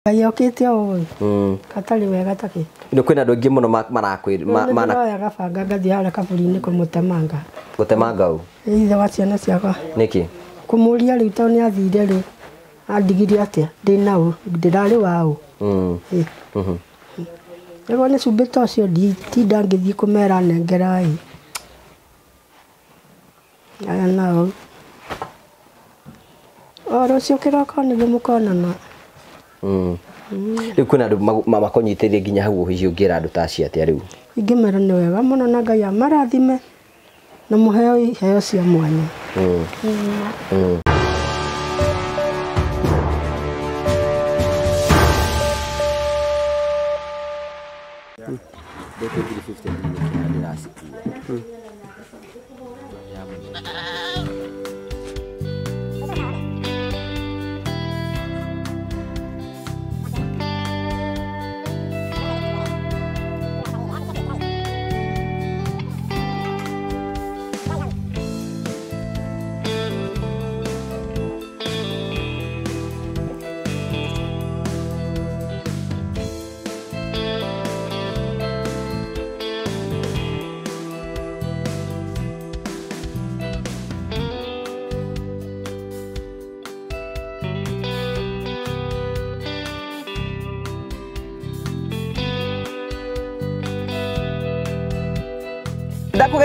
ngai okite o mm. wega taki no kwina andu aingi muno marakwira mana yoyaga banga ngathia haria kaburi-ini kumutemanga gutemanga u ithe wa ciana ciakwa niki kumuria riu to ni athire ri andigire atia ndina u ndirari wa u mm. mm-hmm. rĩgwo nĩ cumbĩ ta ũcio nditinda ngĩthiĩ kũmera nengerai aya nao o rũciũ kĩroko nĩguo mũkonana Mm. rä u kwä na andå makonyitä rä nginya hau å å ngä ra andå ta aci atä a rä u ingä mera nä wega må no na ngai amarathime na må heo iheo cia mwanya mm. mm. ndä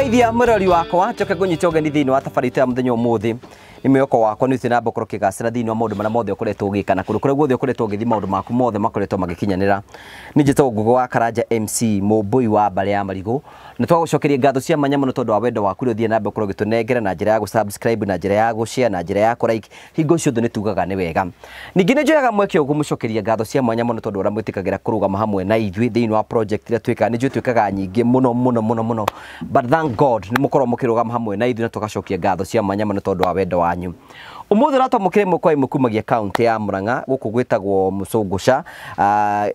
ngeithia murori wakwa njoke ngunyite ugeni thiini wa thabarite ya muthenya umuthi mwĩhoko wakwa nĩ ũthiĩ na mbere gũkorwo ũkĩgacĩra thĩinĩ wa maũndũ marĩa mothe ũkoretwo ũgĩka na kũndũ kũrĩa guothe ũkoretwo ũgĩthiĩ maũndũ maku mothe makoretwo magĩkinyanĩra nĩ njĩtagwo ngũgũ wa karanja mc mũmbũi wa mbarĩ ya marigũ na twagũcokeria ngatho cia manya mũno tondũ wa wendo waku ũrĩa ũthiĩ na mbere gũkorwo ũgĩtũnengera na njĩra ya subscribe na njĩra ya share na njĩra ya kũraiki hingo ciothe nĩ tugaga ni wega ningĩ nĩ njoyaga mweke ũguo mũcokeria ngatho cia mwanya mũno tondũ ũrĩa mwĩtĩkagĩra kũrũgama hamwe na ithuĩ thĩinĩ wa project iria twĩkaga nĩ twĩkaga nyingĩ mũno mũno mũno mũno but thank god nĩ mũkorwo mũkĩrũgama hamwe na ithuĩ na tũgacokia ngatho cia mwanya mũno tondũ wa wendo wa wanyu umuthi rato mukiremo kwa imukumagia county ya muranga guku gwitagwo mucungusha ah,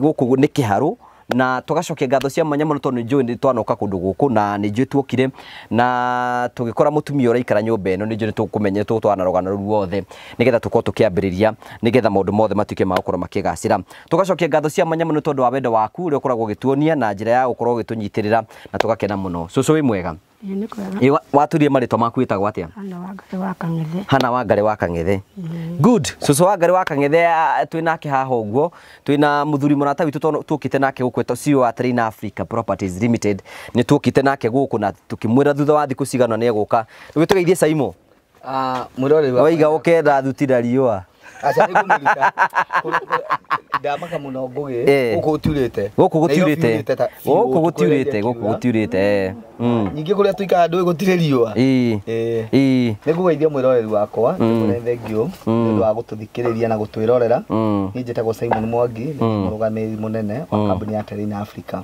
guku ni kiharu na tugacokia ngatho cia mwanya muno tondu njui ni twanoka kundu guku na ni njui tuokire na tugikora mutumia uraikara nyumba ino ni njui ni tukumenye tu twana rogano ru wothe nigetha tukorwo tukiambiriria nigetha maundu mothe matuike ma gukorwo makigacira tugacokia ngatho cia mwanya muno tondu wa wendo waku uria ukoragwo ugituonia na njira ya gukorwo ugitunyiterera na tugakena muno cucu wi mwega waturie maritwa maku witagwo atia hana ngare wa kangethe good cucu wangari wa kangethe twinake haha uguo twina muthuri murata witu tukite nake guku CEO wa Train Africa Properties Limited ni tukite nake guku na tukimwira thutha wa thiku cigano ni eguka ugitugeithie caimo uh, ah, waiga ukenda thutira riua aca nĩngũmũrita ndamaka mũno ngũgĩ eh. gũkũ gũtiurĩte gũkũ gũtiurĩte gũkũ gũtiurĩte gũkũ gũtiurĩte mm. ningĩ kũrĩa tũikaraga nä gũtirĩ riũa eh. mwä roreri wakwa nä nä å ndå wa gå tå thikä rä ria na gå twä gũtwĩrorera mm. niĩ njĩtagwo Simon Mwangi rå mm. mũrũgamĩrĩri mũnene wa kambũni ya Terrain Africa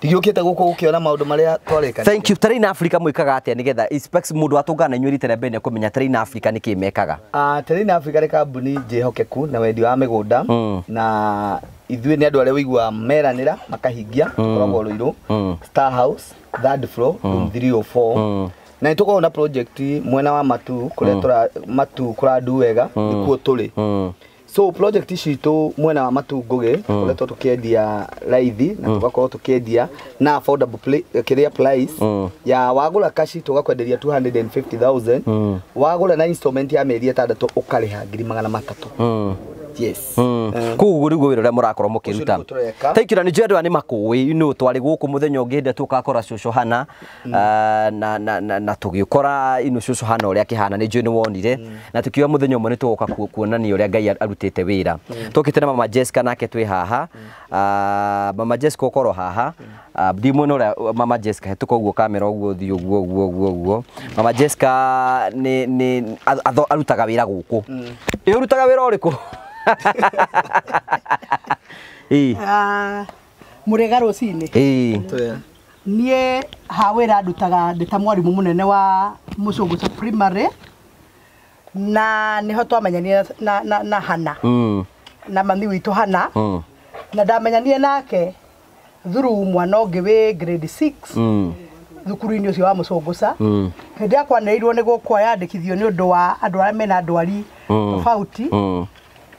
ndigiukite guko ukiona maundu maria twarika thank you train africa mwikaga atia nigetha inspects mundu atunga na nyuri rĩa mbere kumenya train africa niki mekaga ah train africa nĩ kambuni njĩhokeku na wendi wa migunda mm. na ithuĩ nĩ andũ arĩa wĩiguaga meranĩra makahingia tũkoragwo mm. rũirũ mm. star house third floor mm. room 304 mm. na nĩtũkoragwo na project mwena wa matu kũrĩa matu kũrandu wega nĩkuo tũrĩ so project ici itu mwena wa matungugi tukoretwo mm. tukiendia raithi na mm. tugakorwo tukiendia na affordable kiria price mm. ya wagura kashi tugakwenderia 250000 wagula na instrument ya mĩeri ĩtandatũ ũkarĩha ngiri magana matatũ yes hmm. um, koguo rä u wä rä rä a må rakorwo må kä ruta taikä ra nä njå andå aya nä makåä gå kå må thenya å ngä ndä tå hana hmm. ah, na tå gä å kora inå cåcå hana å rä a kä hana nä njå nä wonire hmm. na tå kiuga må thenya å kuonania å ngai arutä te wä ra na mama jessica nake twä haha ah, mama jessica å haha ndi mwena å mama jessica hetå koguo kamera å guo thiä å guo mama jessica arutaga wä ra gå kå ä å rutaga wä ra å kå Ah, murega rucini nie hawira ndutaga ndi ta mwarimu munene wa mucunguca primary na niho twamenyanire na, na, na hana mm. na mami witå hana mm. na ndamenyanie nake thuru mwana å ngä wä grade 6 hmm. thukuru-inä å cio wa må cångåca hä hmm. ndä ä yakwanä rä irwo nä gå kwayandä kithio nä å ndå wa andå arä a mena ndwari hmm. tofauti mm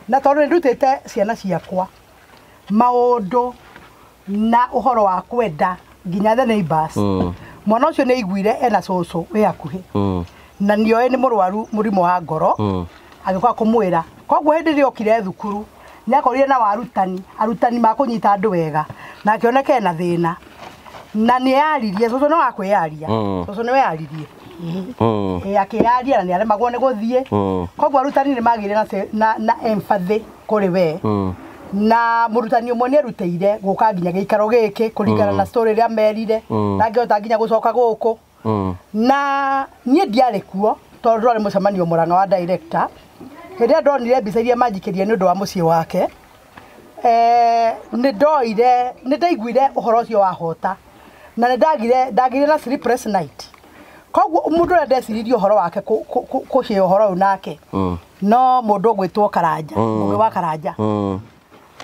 na tondå nä te ciana ciakwa ndå na uhoro wa kwenda nginya the neighbors mm. mwana ucio nä aiguire ena cå wä hakuhä mm. na nioe nä må rwaru må rimå wa ngoro mm. agä kwa kå mwä ra koguo hä ndä rä okire thukuru nä akorire na warutani arutani makå nyita andå wega na akä oneke na thä na na nä yaririe cå nä wakwä yaria mm. cå nä we aririe Oh. Oh. akĩraria na nä aremagwo nä gå thiä oh. koguo arutani nä magä na empathy kå rä we na murutani umwe ni aruteire guka nginya giikaro giki kuringana na story ria merire ndangihota nginya gå kå na niä ndiarä kuo må cemanio må mũrang'a wa director ä ĩrĩa ndonire mbica iria nä å ndå wa må ciä wake eh, nä ndoire nĩ ndaiguire å cio wahota na nĩ ndagire na night koguo mundu ria ndeciririe uhoro wake kuhia uhoro uyu nake mm. no mundu ugwitwo karanja mugi mm. wa karanja mm.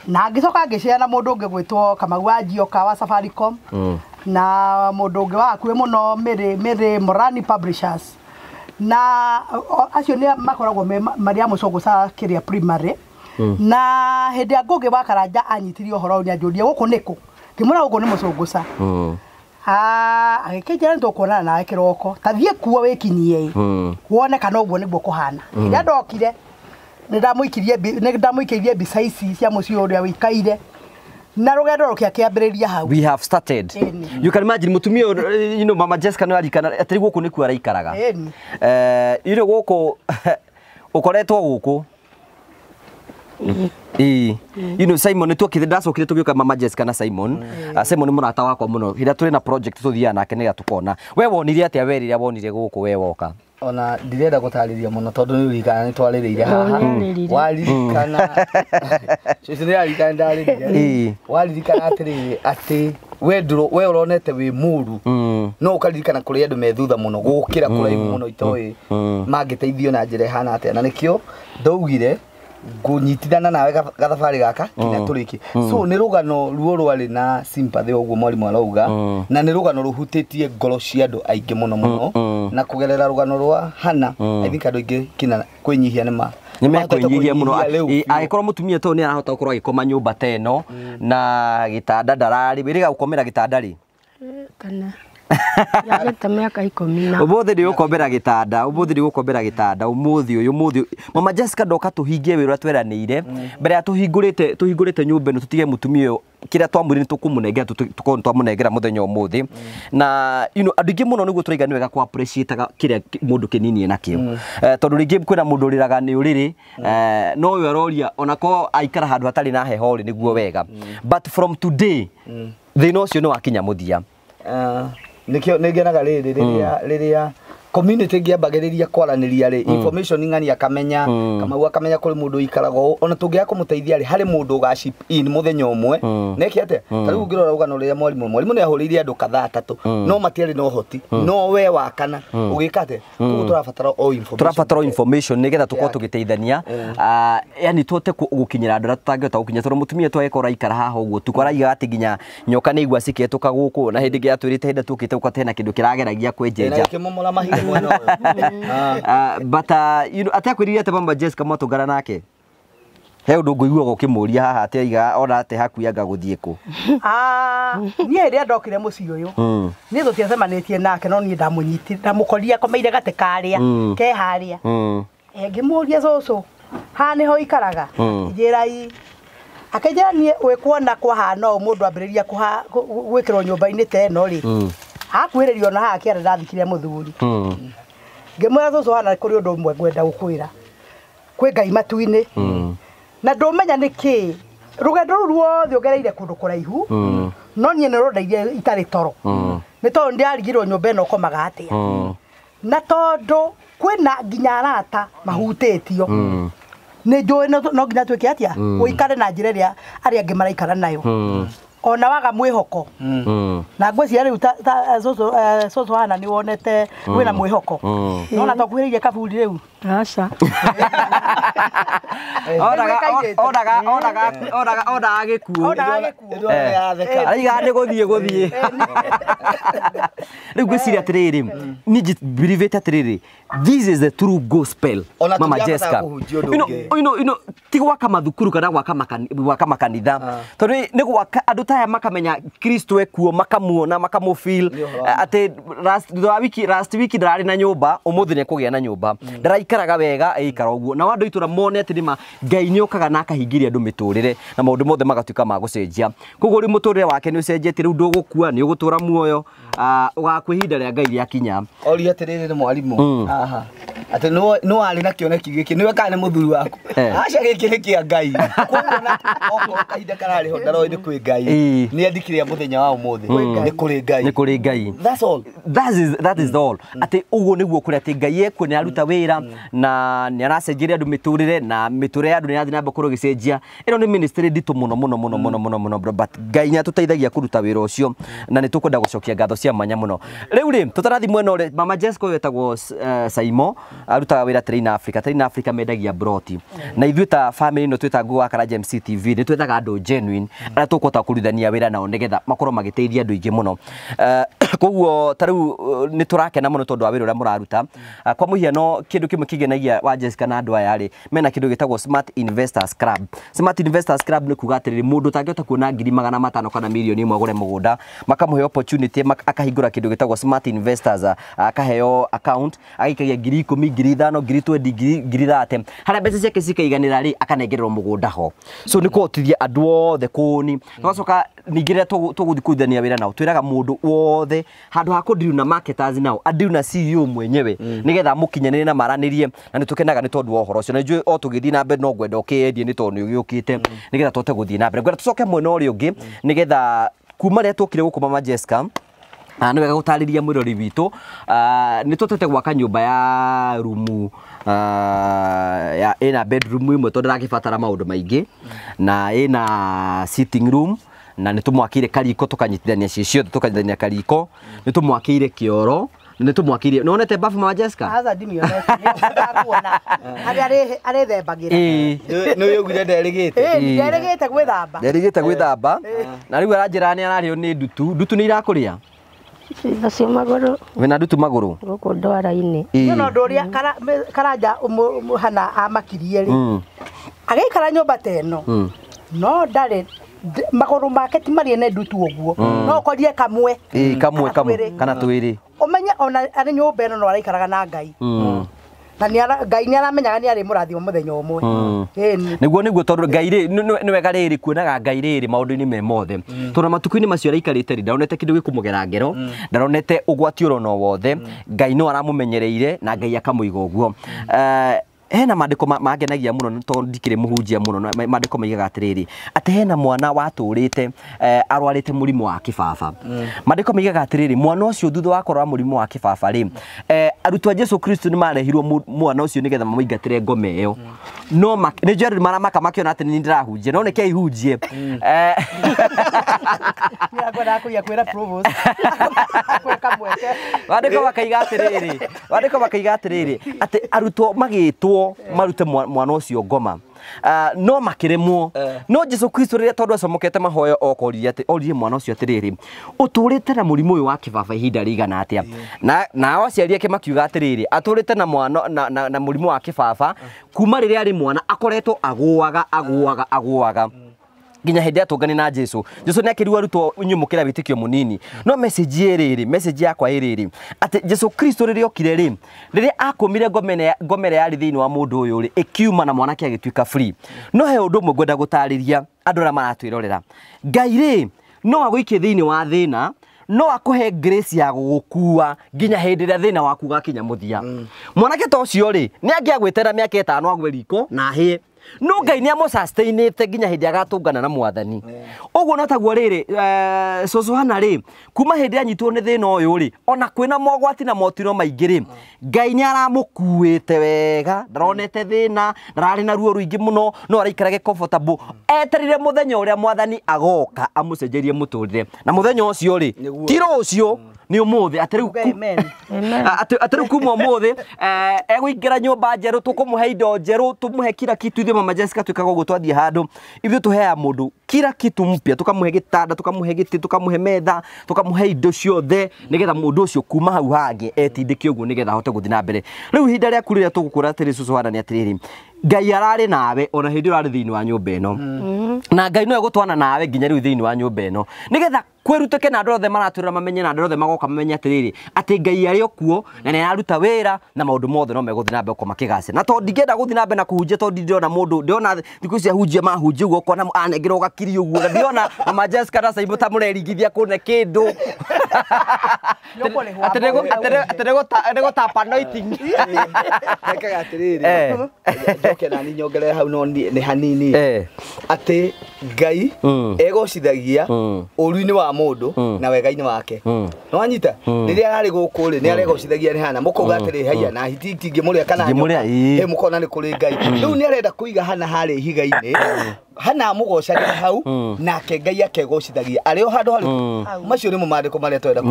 na ngicoka ngicera mundu ungi gwitwo kamau wa jioka wa safaricom na mundu ungi wa hakuhi muno miri miri morani publishers na acio nä makoragwo marä a må cågåca kä rä a primary na hä ndä a ngå ngä wa karanja anyitirie å horo nä anjå rie gå kå nä kå ngä sa gå kå nä må agäkä nä nawe kä roko tathiä kuo wä kinyie hmm. wone kana å guo nä guo kå hana ä hmm. rä a ndokire nä ndamå ikä ikäirie mbica ici cia må ciå å rä a wä ikaire na rå rukia kiambiriria kä akä ambä rä ria you can imagine mutumia you know mama Jessica no arikana atiri guku niku araikaraga eh uh, ire guku ukoretwo guku you know Simon nä twokire ndacokire tå gä å mama Jessica na Simon mm. ah, Simon må rata wakwa må no hä rä tå rä na project tå thiaga nake nä tå we wonire atä a rä rä a wonire gå kå we woka ona ndirenda gutarĩria mũno tondũ nĩ ririkana nĩ twarĩrĩire haha waririkana mm. cũcũ nĩ aririkana ndarĩrire waririkana atĩrĩrĩ atĩ we ndũrũ we ũronete wĩ mũru mm. no kå rä andå me thutha mũno gũkĩra no mũno mangä teithio na njĩra hana atĩa na o ndaugire ngunyitithana nawe gathabarä gaka kinya tå rä so nä rå gano ruo rwarä na sympathy å guo mwarimå arauga mm. na nä rå gano rå hutä tie ngoro cia andå aingä må no må no mm, mm. na kå gerera rå gano rwa hana ithink andå aingä kina kwä nyihia nä ma nä muno må no angä korwo må tumia nä arahota gå korwo agä koma nyå mba ta ä no na gä tanda ndararä wä rä ga gå gä tanda rä kana yagete miaka ikumi na umuthi ni ukombera gitanda umuthi ni ukombera gitanda umuthi uyu umuthi mama Jessica ndoka tuhingie wira tweranire mm. mbere ya tuhingurite tuhingurite nyumba no tutige mutumia uyu kira twamwire ni tukumunengera tukon twamunengera muthenya umuthi mm. na you know andingi muno niguo turaiga ni wega ku appreciate kira mundu kinini na kio mm. eh, tondu ringi kwina mundu riraga ni uriri eh, no uyu aroria ona ko aikara handu hatari na heho ri niguo wega but from today thina ucio ni wakinya muthia ah nikio nä ngenaga rä rä rä rä rä rä community ngĩambagĩrĩria kwaranĩria rĩ mm. information ng'ani akamenya mm. kamau akamenya kũrĩ mũndũ ikaraga ũũ ona tũngĩaga kũmũteithia rĩ harĩ mũndũ ũga ship in mũthenya ũmwe mm. neki atĩ mm. tarĩu ũngĩrora ũgano rĩrĩa mwarimũ mwarimũ nĩahũrĩire andũ kadhaa tatũ mm. no matiarĩ na ũhoti hmm. no we wa kana mm. ũgĩka atĩ koguo hmm. tũrabatara o information tũrabatara information nĩgetha tũkorwo tũgĩteithania hmm. ah, yani tuote gũkinyĩra andũ arĩa tũtangĩhota gũkinya tondũ mũtumia twagĩkorwo araikara haha ũguo tukoraiga atĩ nginya nyoka nĩigua cikĩhetũka gũkũ na hĩndĩ ĩngĩ yatwĩrĩte hĩndĩ tũkĩte gũka tena kĩndũ kĩrageragia kwenjenja Ah, but uh, you know atakwirire ate mama Jessica motungara nake he undu nguiguaga ukimuria haha ati aiga ona ati hakuianga guthie ku ah, niä rä a ndokire må ciä å yå hmm. niä tå tiacemanitie nake no niä ndamukoria komeire gatä karä a hmm. ke harä a ngä må ria cåcå haha nä ho ikaraga njä rai akä njä ra niä wä kuona kwahana å må ndå ambä rä ria gwä kä rwo nyå mba ta ä no rä hakuhĩrĩrio na haha kĩara ndathikire mũthuri hmm. ngimwira cũcũ hana kuri undu ũmwe ngwenda gukwira kwĩ ngai matu-inĩ hmm. na ndũmenya nĩ kĩĩ rũgendo rũu ruothe ũgereire kundu kuraihu hmm. no niĩ nĩ rũndeithie itari toro nĩ tondũ ndĩarigirwo nyumba ino ũkomaga atĩa na tondũ kwĩna nginya arata mahutetio nĩ njũĩ no nginya twĩke atĩa gũikare na njĩra ĩrĩa arĩa angĩ maraikara nayo ona waga mwihoko mm. mm. na ngwiciria riu ta, ta, uh, eh, soso uh, eh, soso hana ni wonete wina mwihoko mm. nona mm. twakuhiriirie kaburi riu aca oraga gä kuoaiga nä gå thiä gå thiä rä u ngwä ciria atä rä rä nijbirivete atä rä rä this is the true gospel mama jessica ti gwaka mathukuru kana gwaka makanitha ah. tondå nä gwaka andå taya makamenya kristo ekuo makamuona makamå feel atä thutha wa wiki last wiki ndararä na nyå mba å må thä nä kå gä a na nyå mba mm. ndaraika maikaraga wega ĩikara ũguo nao andũ itũra mone atĩ nĩma ngai nĩ ũkaga na akahingiria andũ mĩtũrĩre na maũndũ mothe magatuĩka ma gũcenjia koguo rĩu mũtũrĩre wake nĩ ũcenjetie rĩu ndũgũkua nĩ ũgũtũra muoyo ũgakwa ihinda rĩa ngai rĩakinya oria atĩrĩrĩ mwarimũ haha hmm. atĩ nĩ warĩ na kĩoneki gĩkĩ nĩwe kana nĩ mũthuri waku eh. aca gĩkĩ nĩ kĩa ngai koguo kahinda kararĩ ho ndaroĩ nĩ kwĩ ngai nĩ andikire mũthenya wa ũmũthĩ hmm. nĩ kũrĩ ngai nĩ kũrĩ ngai that is all atĩ ũguo nĩguo kũrĩ atĩ ngai ekuo nĩ aruta wĩra hmm na nä aracenjeria andå mä re na mä tå rä ya andå nä yathi namba kå rwo gä cenjia ä no nä nditå må no må no må no må no må no må ngai nä atå teithagia kå ruta na ni tå kwenda gå cokia ngatho cia manya må no rä u rä tå tarathi mwena å rä mama jesco yå etagwo eh, saimo arutaga wä ra terina africa terina africa mendagia broti na ithuä ta family no twä ta ngå wakara james eh, tv nä twethaga andå genuine arä a tå kå kå wä ra nao nä getha makorwo magä teithia andå aingä må no koguo tarä u nä tå rakena må no tondå wa wä ra å kwa må hiano kä ndå kĩgenagia wa Jessica na andũ aya rĩ mena kĩndũ gĩtagwo Smart Investors Club. Smart Investors Club nĩ kuga atĩrĩrĩ mũndũ ũtangĩhota kuona ngiri magana matano kana mirioni ĩmwe agũre mũgũnda makamũhe opportunity akahingũra kĩndũ gĩtagwo Smart Investors akaheo account agaikagia ngiri ikũmi ngiri ithano ngiri twendi ngiri thate harĩa mbeca ciake cikaiganĩra rĩ akanengererwo mũgũnda ho so nĩ kũhotithia andũ othe kũni tũgacoka ningĩ rĩrĩa tũgũthiĩ kũrutithania wĩra nao twĩraga mũndũ wothe handũ ha kũndiru na marketers nao andiru na CEO mwenyewe mm. nĩgetha mũkinyanĩre na maranĩrie ũkĩyendie na nä tå kenaga nä tondå wa å horo å cio na njuä o tå gä thiä na mbere no ngwenda å kä yendie nä tondå nä å gä å kä te mm. nä getha twote gå thiä na mbere ngwenda tå coke mwena å rä å ngä nä getha kuma rä a twå kä re gå kå mama jessica ah, nä wega gå tarä ria mwä rori witå ah, nä twotete gwaka nyå mba ya rumu ah, ya ina bedroom mwe tondå ndaragibatara maå ndå maingä mm. na ina sitting room na nä tå mwakä ire kariko tå kanyitithania ciä ciothe tå kanyitithania kariko mm. nä tå mwakä ire kä oro nitumwakirie nä wonete babu ma Jessica aza ndimi yonete ndakuona eh. ari ari thembagira eh. nä å yugire nderigite eh, nderigite gwithamba nderigite gwithamba na rä u aranjä nä arario nä ndutu ndutu nä irakå rä a nacio maguru wina ndutu maguru guku ndwara-ini no na ndu uria karanja hana amakirie ri mm. ageikara nyumba ta ino mm. no ndarä magoro make ti maria ne ndutu oguo mm. no korie kamwe eh kamwe kamwe kana twiri umenye ona ari nyumba ino no araikaraga na ngai na ngai nä aramenyaga nä arä må rathimo må thenya å mwe nä guo nä mm. guo eh, ngai ri ni wega rä rä kuonaga ngai rä rä maå ndå-inä me mothe tondå matuku inä macio araikarä ri ndaronete kä ndå gä kå må gera ngero ndaronete å gwati å rona wothe ngai no aramå menyereire na ngai akamå iga å guo hena mandiko mangenagia muno to ndikire muhunjia muno mandiko maigaga atiriri ati hena mwana waturite eh, arwarite murimo wa kibaba madiko mm. mandiko maigaga atiriri mwana ucio thutha wa korwa murimu wa kibaba ri eh, arutwo a Jesu Kristo ni marehirwo mwana ucio nigetha mamuingatire ngome iyo mm. no ni mara maka makiona ati ni ndirahunjia no nike ihunjie mm. eh, wandiko makaiga atiriri wandiko makaiga atiriri ati arutwo magitwo Eh. marute mwana ucio ngoma ah, no makiremwo eh. no Jesu Kristo rä rä a tondå acomokete mahoyo okorire ati oririe mwana å cio atä rä rä å tå rä te na må rimå å yå wa kä baba ihinda rä igana atä a nao aciari ake makiuga atä rä rä atå rä te na må rimå wa kä baba eh. kuma rä rä a rä mwana akoretwo agåaga agåaga agåaga mm nginya hä ndä ä na jesu jesu nä akä riu arutwo inyuä må kä ra no mecenji ä rä rä mecenji yakwa ä rä rä jesu kristo riri okire rä riri rä akå mire ngomere ya thä wa må ndå å yå rä ä kiuma na mwanake agä tuä no he å ndå å mwe ngwenda gå tarä ria andå arä ngai rä no agå ikie thä wa thä na no akuhe grace ya gugukua nginya hindi ria thina waku gakinya muthia mm. mwanake ta ucio ri ni angiagwetera miaka itano agwe riko na hie no ngai nä amå te nginya hä ndä agatå ngana na mwathani å guo no taguo rä rä eh, cocohana rä kuma hä ndä anyitwo nä thä na å yå rä ona kwä na mogwati na motiro maingä rä ngai nä aramå kuä te wega ndaronete thä na ndararä na ruo rwingä må no no araikarage eterire må thenya å rä a mwathani agoka amå cenjerie må tå rä re na må thenya å cio rä tirå å cio ni å atari ku amen atari ku kuma å må thä eh, egå ingä ra nyå mba njerå tå indo njerå tå må kira kitu ithe mama jessica tukago kaga å guo twathiä handå ithuä tå kira kitu mpya tukamuhe gitanda tukamuhe giti tukamuhe metha tukamuhe kamå he indo ciothe nä getha må cio kuma hau hangä etindä ke å guo nä getha na mbere riu u ihinda rä aku rä rä a ni atiriri kå ra ngai ararä nawe ona hä ndä å rarä wa nyå mba mm-hmm. na ngai no egå nawe nginya rä u wa nyå mba ä kwirutike na andå othe maratwä mamenye na andå othe magoka mamenye atiriri ati ngai ari okuo na nä aruta wä na maå mothe no meguthi na mbere korwo na to digenda guthi na mbere na kå hunjia tondå ndĩrona må ndå ndĩrona thikå ici ma mahunjia å guo kona anengerwo gakiri å guo na ndĩrona mama Jessica na Saibo ta må reringithia kå ne kä ndå atä nä gå tapanoitingekaga atiriri eh joke na nani nyongerere hau no ni hanini eh. atä ngai mm. egocithagia å mm. ru-inä wa wa mm. na wega-inä wake mm. no anyita hmm. rä rä a ararä gå kå rä nä hmm. aregocithagia nä hana må kauga hmm. atä rä haia na hiti itingä må rä a kana må kona nä kå rä ngai rä u nä arenda kå iga hana harä ihiga-inä hana amå gocagia hau nake ngai akegocithagia arä o handå harä macio nä mo mandä ko marä a twenda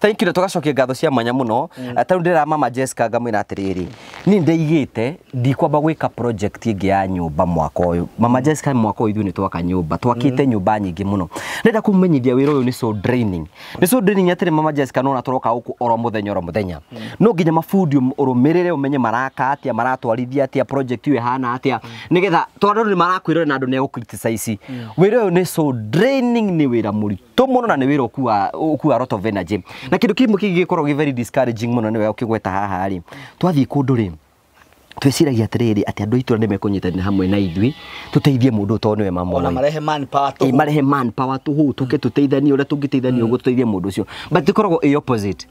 thenkiu uh. tågacokia ngatho cia manya må no eh, tarä u ndä ramama jessica ngamwä ra atä rä rä niä ndaigä te ndikwamba gwä ka ä ngä ya nyå mba mwaka å yå mama jessica mwaka å yå ithuä nä twaka nyå mba twakä te nyå mba nyingä nyingä må no ndenda kå må menyithia wä so draining ni so draining atä mama jessica no natoroka roka oro muthenya oro muthenya hmm. no nginya mafundi urumirire umenye maraka atia maratwarithia atia project ä hana atia nigetha nä getha tondå nä na andå ne egå criticize hmm. wä ra å so draining ni wä muri to ritå na ni wä ra å kua lot of energy hmm. na kindu ndå kä very discouraging må ni we ukigweta haha ri twathiä kundu ri twiciragia atiriri ati andu aitura ni mekunyitanira hamwe na ithui tuteithie mundu to niwe mamona marehe man power tu marehe man power tu hu tuke tuteithanie uria tungiteithania uguo mm. tuteithie mundu ucio but ikoragwo i opposite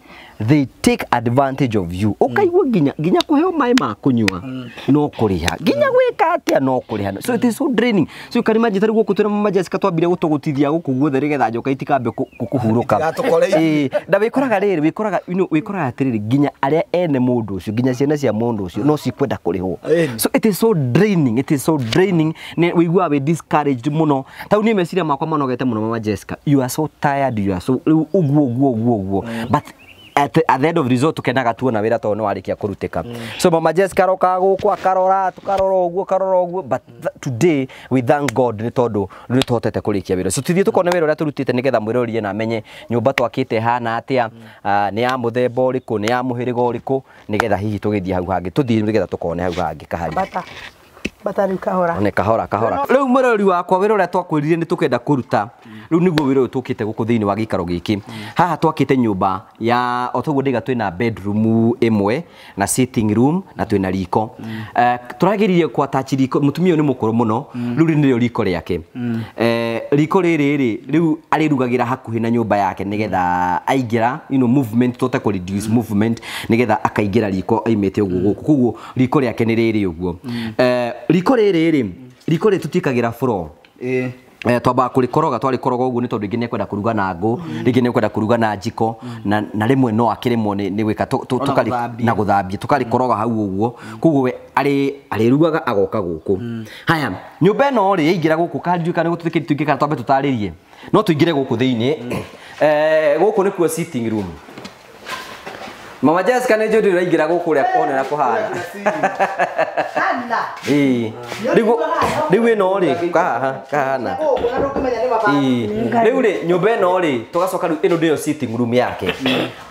they take advantage of you ukaigua ginya mm. nginya kuheo mai ma kunywa mm. no kuriha ginya gwika atia no kuriha so it is so draining so you can imagine tari guku twira mama Jessica twambire gutugutithia guku guothe rigetha njoka itikambe kukuhuruka eh na wikoraga riri wikoraga you know wikoraga atiriri ginya aria ene mundu ucio ginya ciana cia mundu ucio no cikwenda ndurenda kurihwo so it is so draining it is so draining ne we wigwa we discouraged muno ta ni meciria makwa manogete muno mama Jessica you are so tired you are so uguo uguo uguo uguo mm. but at, at the end of result tukenaga tuona wira to no arikia kurutika mm. so mama Jessica rokaga guku akarora tukarora uguo karora uguo but th today we thank God ni tondu ni tuhotete kurikia wira so tuthie tukone wira uria turutite nigetha mwirorie na menye nyumba twakite hana atia mm. uh, ah, ni ya muthemba uriku ni ya muhiriga uriku nigetha hihi tugithie hau hangi tuthie nigetha tukone hau hangi kahari batari kahora ne kahora kahora riu murori wakwa wira uria twakwirire ni tukenda kuruta riu niguo wira uyu tukite guku thiini wa gikaro giki haha twakite nyumba ya otoguo ndiga twina bedroom imwe na sitting room na twina riko eh, turagiririe kwatachi riko mutumia ni mukuru muno riu ri nirio riko riake eh, riko riri ri riu arirugagira hakuhi na nyumba yake nigetha aingira you know movement tote ku reduce movement nigetha akaingira riko aimite uguo guku kuguo riko riake ni riri uguo eh riko rä rä rä riko rä tå kagä ra eh, twambaga kå rä koroga twarä koroga å guo nä tondå rä ngä nä ekwenda kå ruga na ngå mm. rä ngä nä kwenda kå ruga na njiko mm. na rä mwe no akä rä mwo nä gwä ka na gå thambia tå karä mm. koroga hau å guo koguo arä rugaga agoka gå kå haya nyå mba ä no rä yaingä ra gå kå kandiuka nä gå tå ingä kana twambe tå tarä rie no tå ingä re gå kå thä inä gå kå nä kuo mama Jessica nä njå ndä raingä gå kå rä a onera kå hana rä u ä no rä kahaha kahana rä u rä nyå mba ä no rä tågacoka rä u ä no ndä yo yake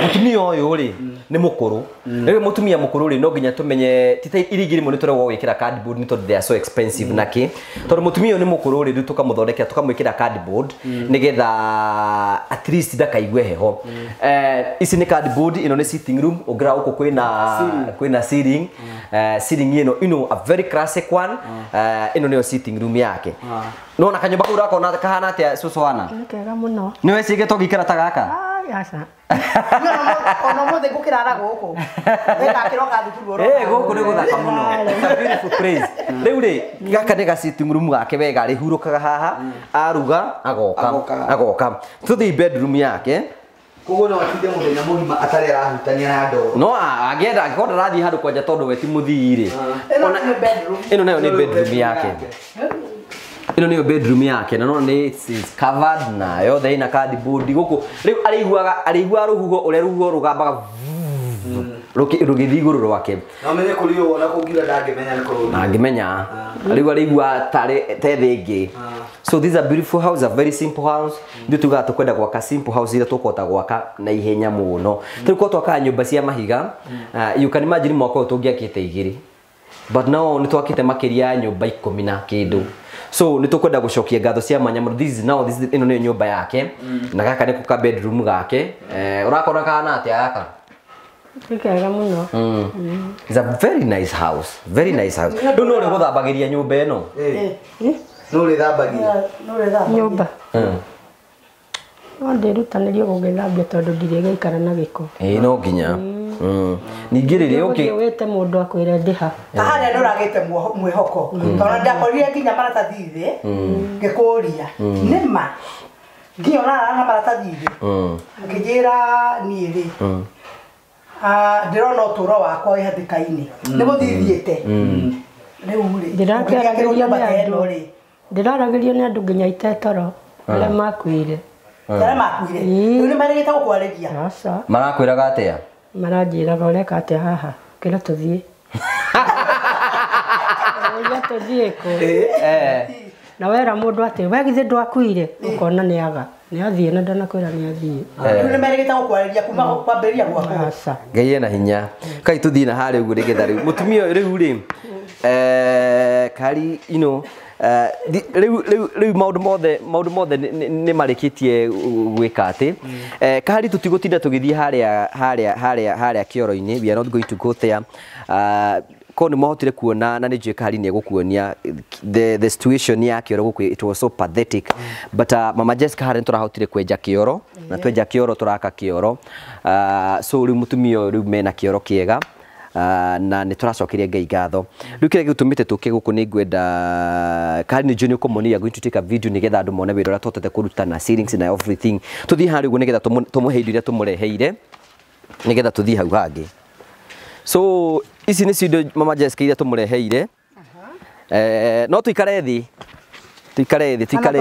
må tumia å yå rä nä må kå rå rä må tumia må kå rä no nginya tå menye tita iringi rä mwe nä tå regwo gwä kä ra nä tondå they are so expensive na kä tondå må tumia å yå nä må kå rå rä rä u tå kamå thondekera tå kamwä kä ra nä getha at least ndakaigue heho ici nä ä no nä sitting room ugira huko kwina kwina ceiling mm. sitting eh, ceiling ino ino a very classic one mm. uh, ino sitting room yake mm. no na kanyumba kau rakona kahana atia cucuana kega muno ni we to gä ikara ta gaka ona gå thaka rä gaka nä gagake wega rä hurå kaga haha mm. aruga agoka agoka tå thiä yake koguo no atinde må thenya må gima atarä arahutania na ndoro no angäenda angä korwo ndarathiä handå kwanja tondå we ti må thii-rä ä no nayo nä yake ä no nä yo bedroom yake na no nä covered na ä na kadibodi gå kå rä u arä iguaga rå huho å rä a rå huho rå gambaga rugithi iguru rwake na ngimenya riu ah. araigua tarä te thä ngä ah. so this is a beautiful house a very simple house ndu tugaga tukwenda gwaka simple house iria tukota gwaka na ihenya muno mm. tå ko twakaga nyå cia mahiga mm. ah, you can imagine mwaka å yå tå ngä akä te igä but no nä twakä te makä ria na kä ndå so nä tå kwenda gå cokia ngatho cia manya må ä no nä nyå mba yake mm. na gaka nä bedroom gake å eh, kana atä gaka ikega muno mm. mm. is a very nice house very nice house ndu mm. no ri guthambagiria nyumba ino no ri thambagia nyumba no ndirutanirie gugithambia tondu ndirigaikara na giko ii no nginya ningä rä rä å kä wä te må ndå akwä ndä ha taharä a ndå ragä te mwä hoko tondå ndakorire nginya maratathi thä ngä kå ria nä ma nginya å rarana maratathi thä ngä njä ra niä Ah, ndirona uturo wakwa wi hathika-ini ni guthithiite riu ri ndiroragĩrio nĩ andũ nginya itetoro ah. arĩa makuire ah. arĩa makuire rĩu nĩ marĩgĩte gũkwarĩria marakwĩraga atĩa maranjĩraga ũreka atĩa haha kĩra tũthiĩ ũria tũthiĩ kũ eh na wera mundu ati we githe ndwakuire ukona eh. ni aga ni athie na ndana kwira ni athie eh. ni merigite gukwariria kuma kwambiria gwaku aca ngai ena hinya kai tuthii na haria uguo nigetha riu mutumia riu ri eh, kari ino rä u maå ndå mothe maå ndå mothe nä marä kä tie gwä ka atä hmm. kahari tå tigå tinda tå gä thiä harä a harä a harä a harä a kä oro-inä we are not going to go there uh, ko ni mahotire kuona na ni njä kari ni egukuonia the, the situation ya kä oro it was so pathetic mm. but uh, mama Jessica harä nä hotire rahotire kwenja kä yeah. na twenja kioro oro tå raka uh, so rä mutumio må me na kioro kiega Uh, na ni tå racokeria ngai ngatho rä u gitumite tuke guku ni ngwenda kali ni junior gå ya going to take a video ni getha andå mone wä totete kuruta na a twatete na everything tå thiä harä guo getha tå må he indo iria reheire nä getha tå thiä hau hangä so ici nä cio mama Jessica iria tå må reheire eh, no tå ikare thĩ thä tuikare ikare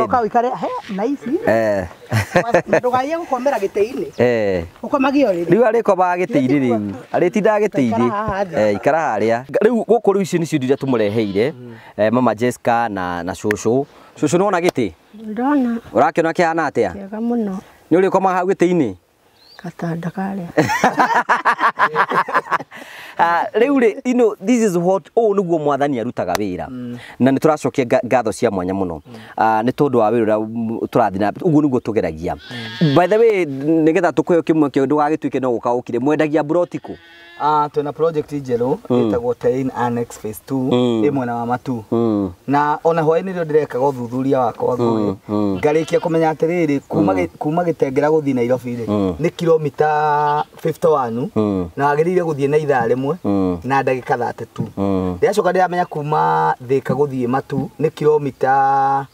u arä komaga gä tä arä tindaga gä tä ikara a rä u gå kå rä u icio nä cio iria tå må reheire mm. eh, mama Jessica na na cåcå cåcå nä wona gä tä ndona å rakä ona kä hana atä a nä å rä komaga hau gä tä-inä katanda karia ah, riu ri you know this is what oh niguo mwathani arutaga wira mm. na nituracokia ngatho cia mwanya muno mm. ah, ni tondu wa wira turathi na uguo niguo tugeragia mm. by the way nigetha tukuyo kimwe kio ndugagituike no gukaukire mwendagia brotiku uh, ah, twina project njeru ä mm. Tein Annex Phase 2 imwe mm. na mama 2 mm. na ona hwaĩ nĩrĩo ndĩrekaga kia wakwa thuri hmm. hmm. ngarĩkia kũmenya atĩrĩrĩ kuma, hmm. tengera gå thiä Nairobi rĩ nĩ kilomita 50 rä na gå thiä na ithaa mwe na ndagĩka 32 ndĩracoka ndĩramenya kuma thĩka gũthiĩ matu nĩ kilomita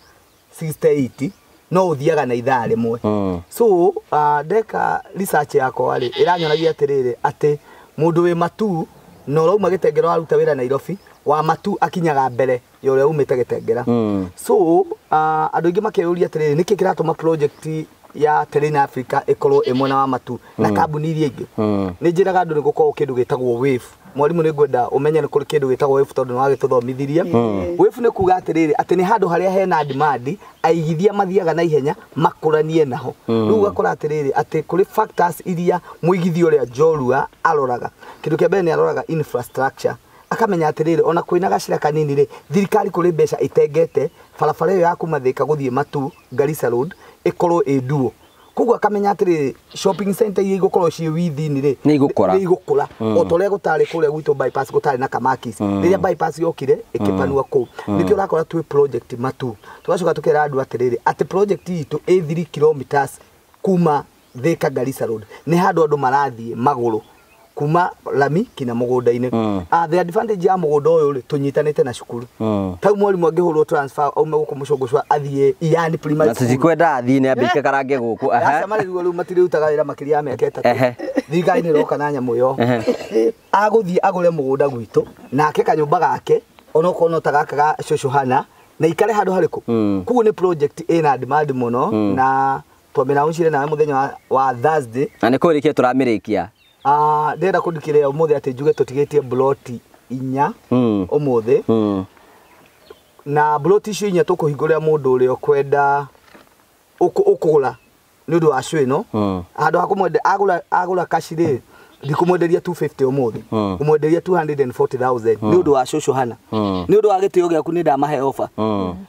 68 no uthiaga na ithaa rĩmwe mm. so uh, ndeka ä ranyonagia atä rä rä atä mundu wi matu na å rauma gä tengera waruta wä ra nairobi wa matu akinyaga mbere yo å rä a te gä tengera hmm. so uh, ah, andå aingä makä yå ria atä rä rä nä kä kä ratå ma ya Terrain Africa ikorwo imwe na wa matu na hmm. kambuni iria ingi hmm. ni njiraga andu ni gukorwo kindu gitagwo wave mwarimu nä ngwenda å ni kuri kå rä kä ndå gä tagwo tondå nä tå thomithirie hmm. hmm. nä kuga atä rä rä atä nä handå harä a hena dimandi aigithia mathiaga na ihenya makåranie naho hmm. rä u gakora atä rä rä atä kå rä iria mũigithia å rä a njorua aroraga kä ndå kä mbere nä aroraga infrastructure akamenya atiriri ona kwina gacira kanini ri thirikari kuri mbeca itengete barabara iyo ya kuma thika guthie matu garisa road ikorwo ä nduo koguo akamenya atirä shopping center iria igåkorwo ciä within rä nä igåkora ni igåkå mm. o ta å rä a gå tarä kå rä a gwitå gå tarä na kamakis rä mm. rä bypass yokire ä kä panua mm. kå u nä rakora twä project matu tågacoka tå kera andå atä rä project itå ä 3 kilometers kuma thika garissa road nä handå andå marathiä magå kuma lami kina mugundaini mm. ah the advantage ya mugondo uyu ri tunyitanite na cukuru mm. ta tau mwarimu angihurwo transfer au guku mucungucwa athie yani primary na tutikwenda athie ne eh. abike karange guku aha yaani ehe asamari riu riu matirutaga wira makiria meke tatu ehe thiga ni roka na nyamu yo aguthi agure mugunda gwitu nake kanyumba gake onokorwo no tagaka ga shoshohana na ikare handu hariku mm. ni project ina demand muno mm. na twamä naå cire nawe må wa thursday na nä kå rä ndä kå ndikirä ra å må thä atä njuge tå tigä tie inya å må thä na mburoti icio inya tå kå hingå rä ra må ndå å rä a kwenda å kå gå ra nä å ndå wa cå ä no hmm. handå ha kå agå ra kaci ndikumwenderia 250 umuthi umwenderia 240000 ni hmm. undu hmm. wa cucu hana hmm. ni undu wa gitio giaku ni ndamahe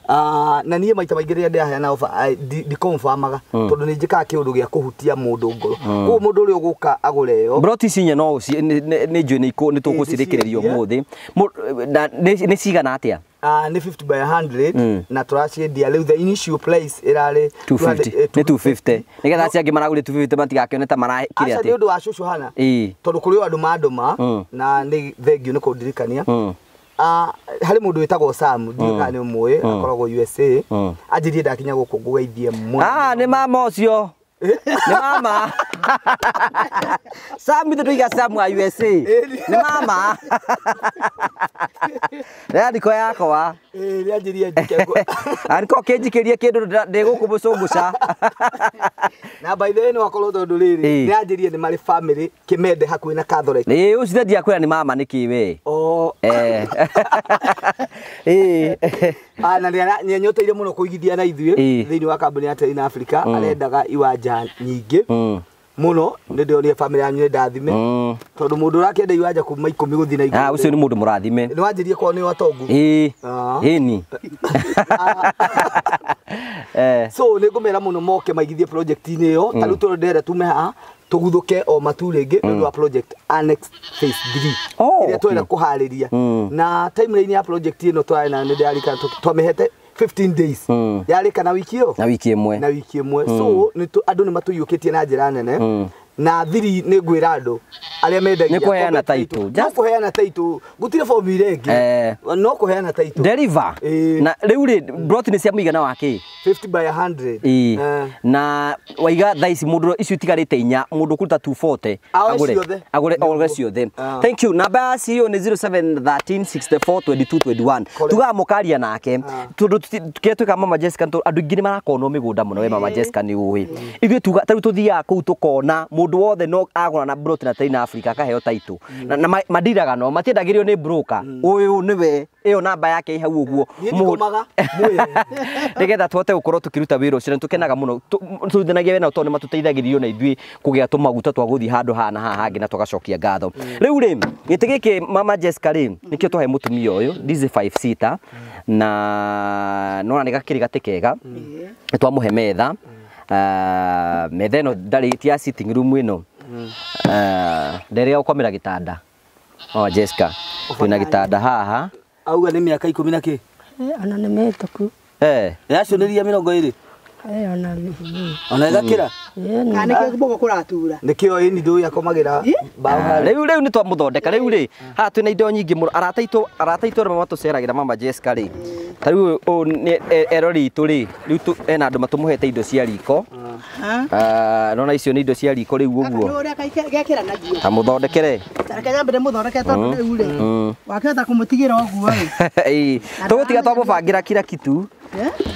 ah na nie maita maigiria ndia hana ofa di confirmaga tondå ni njä kaga kä å ndå gä ngoro ku mundu uri uguka rä a å yo mbroti ici no nä ni nä ni gå cirä kä rä ria å må Uh, ni 50 by 100 mm. na turaciendia rä u the initial place ä le 250 ni getha aci angä maragå rä 250 matigakĩone ta mara atä ati å ndå wa cũcũ hana tondå kå rä o andå mandũma mm. na nä thengio nä kåndirikania mm. ah, harä må ndå wä tagwo sam ndiåkaa mm. nä å mwä akoragwo usa anjä rie ndakinya gå kå ngå geithie må ah, nä mama å cio nä mama Samu ithu tuiga Samu wa USA. Ni mama. Ria ndiko yakwa. Eh, ria njirie ndikegwa. Ariko kinjikirie kindu ndigukumbucunguca. Na by the way no akorwo tondu riri ria njirie ni mari family kimende hakuhi na Catholic. Eh, ucithendia ah, kwira ni mama niki we. Oh. Eh. Eh. Ana ni anyoteire muno kuigithia na ithuĩ thĩinĩ wa kambuni ya Tein Africa mm. arendaga iwanja nyingĩ. Mm muno nä ndä orie family yanyu nä ndathime mm. tondå må ndå å rakenda iwanja kuma ikå mi gå thiä na igå å ah, cio nä må ndå må rathime nä wanjä rie korwo nä watongu ah. ni eh. so nä ngå mera må no moke maigithie project ä yo tarä mm. u tå ndere tume haha tuguthũke o matu rĩngĩ nĩ ũndũ wa mm. project annex phase 3 ĩrĩa twenda kũharĩria na timeline ya project ĩno twarĩ na nĩ ndĩrarikana twamĩhete 15 days mm. yarä kana wiki ä na wiki ä mwe na wiki ä mwe mm. so andå nä matå iå kä tie na njä ra nene mm na thiri nä ngwä ra andå arä a mendagia nä kå heana taitå no kå heana taitå gå tirä bomu irä ngä no kå heana taitå na rä u rä nä cia må igana wa kä na waiga thaa ici må ndå icio itigarä te inya må ndå kå ruta tubote agåre ciothe ah. namba ya cio 0713642221 tugaga må karia nake ah. tondå kä mama jessica andå aingä nä marakorwo no mä gå nda må no we mama jessica nä å ä tuga tarä u tå thiaga kå mundu wothe no agora na bro tina tina Africa akaheo title na, na madiraga no matiendagirio ni broker uyu mm. ni we iyo namba yake i hau uguo nigetha twote gukorwo tukiruta wira ucio ni tukenaga muno tuthinagia wena tondu matuteithagiririo na ithui kugia tumaguta twa guthi handu hana haha hangi na tugacokia ngatho mm. riu ri giti giki mama Jessica ri nikio tuhe mutumia uyu this is five seater mm. na nona ni gakiri gatikega twamuhe metha mm. Ah, metha ĩno ndarĩ tia sitting room ĩno ah, nderĩa ũkomĩra gĩtanda o oh, Jessica twĩna gĩtanda haha auga nĩ mĩaka ikũmi na kĩ ana eh, nĩ mĩhĩtũku eh. yacũnĩria mĩrongo ĩrĩ eh ona ona thakira mm. eh, na nikio kuboko kuratura nikio ini ndu yakomagira bao ah, riu riu ni twamuthondeka riu ri ah. ha twina indo nyingi muro arata itu arata itu rimwe matuceragira mama Jessica ri ta riu o ni e, erori itu ri riu tu ena andu matumuhete indo cia riko ah, ah nona icio ni indo cia riko riu uguo tamuthondekere tarekenya mbere muthondeke tondu mm. riu ri mm. wakihota kumutigira uguo ri tugutiga twamubangira kira kitu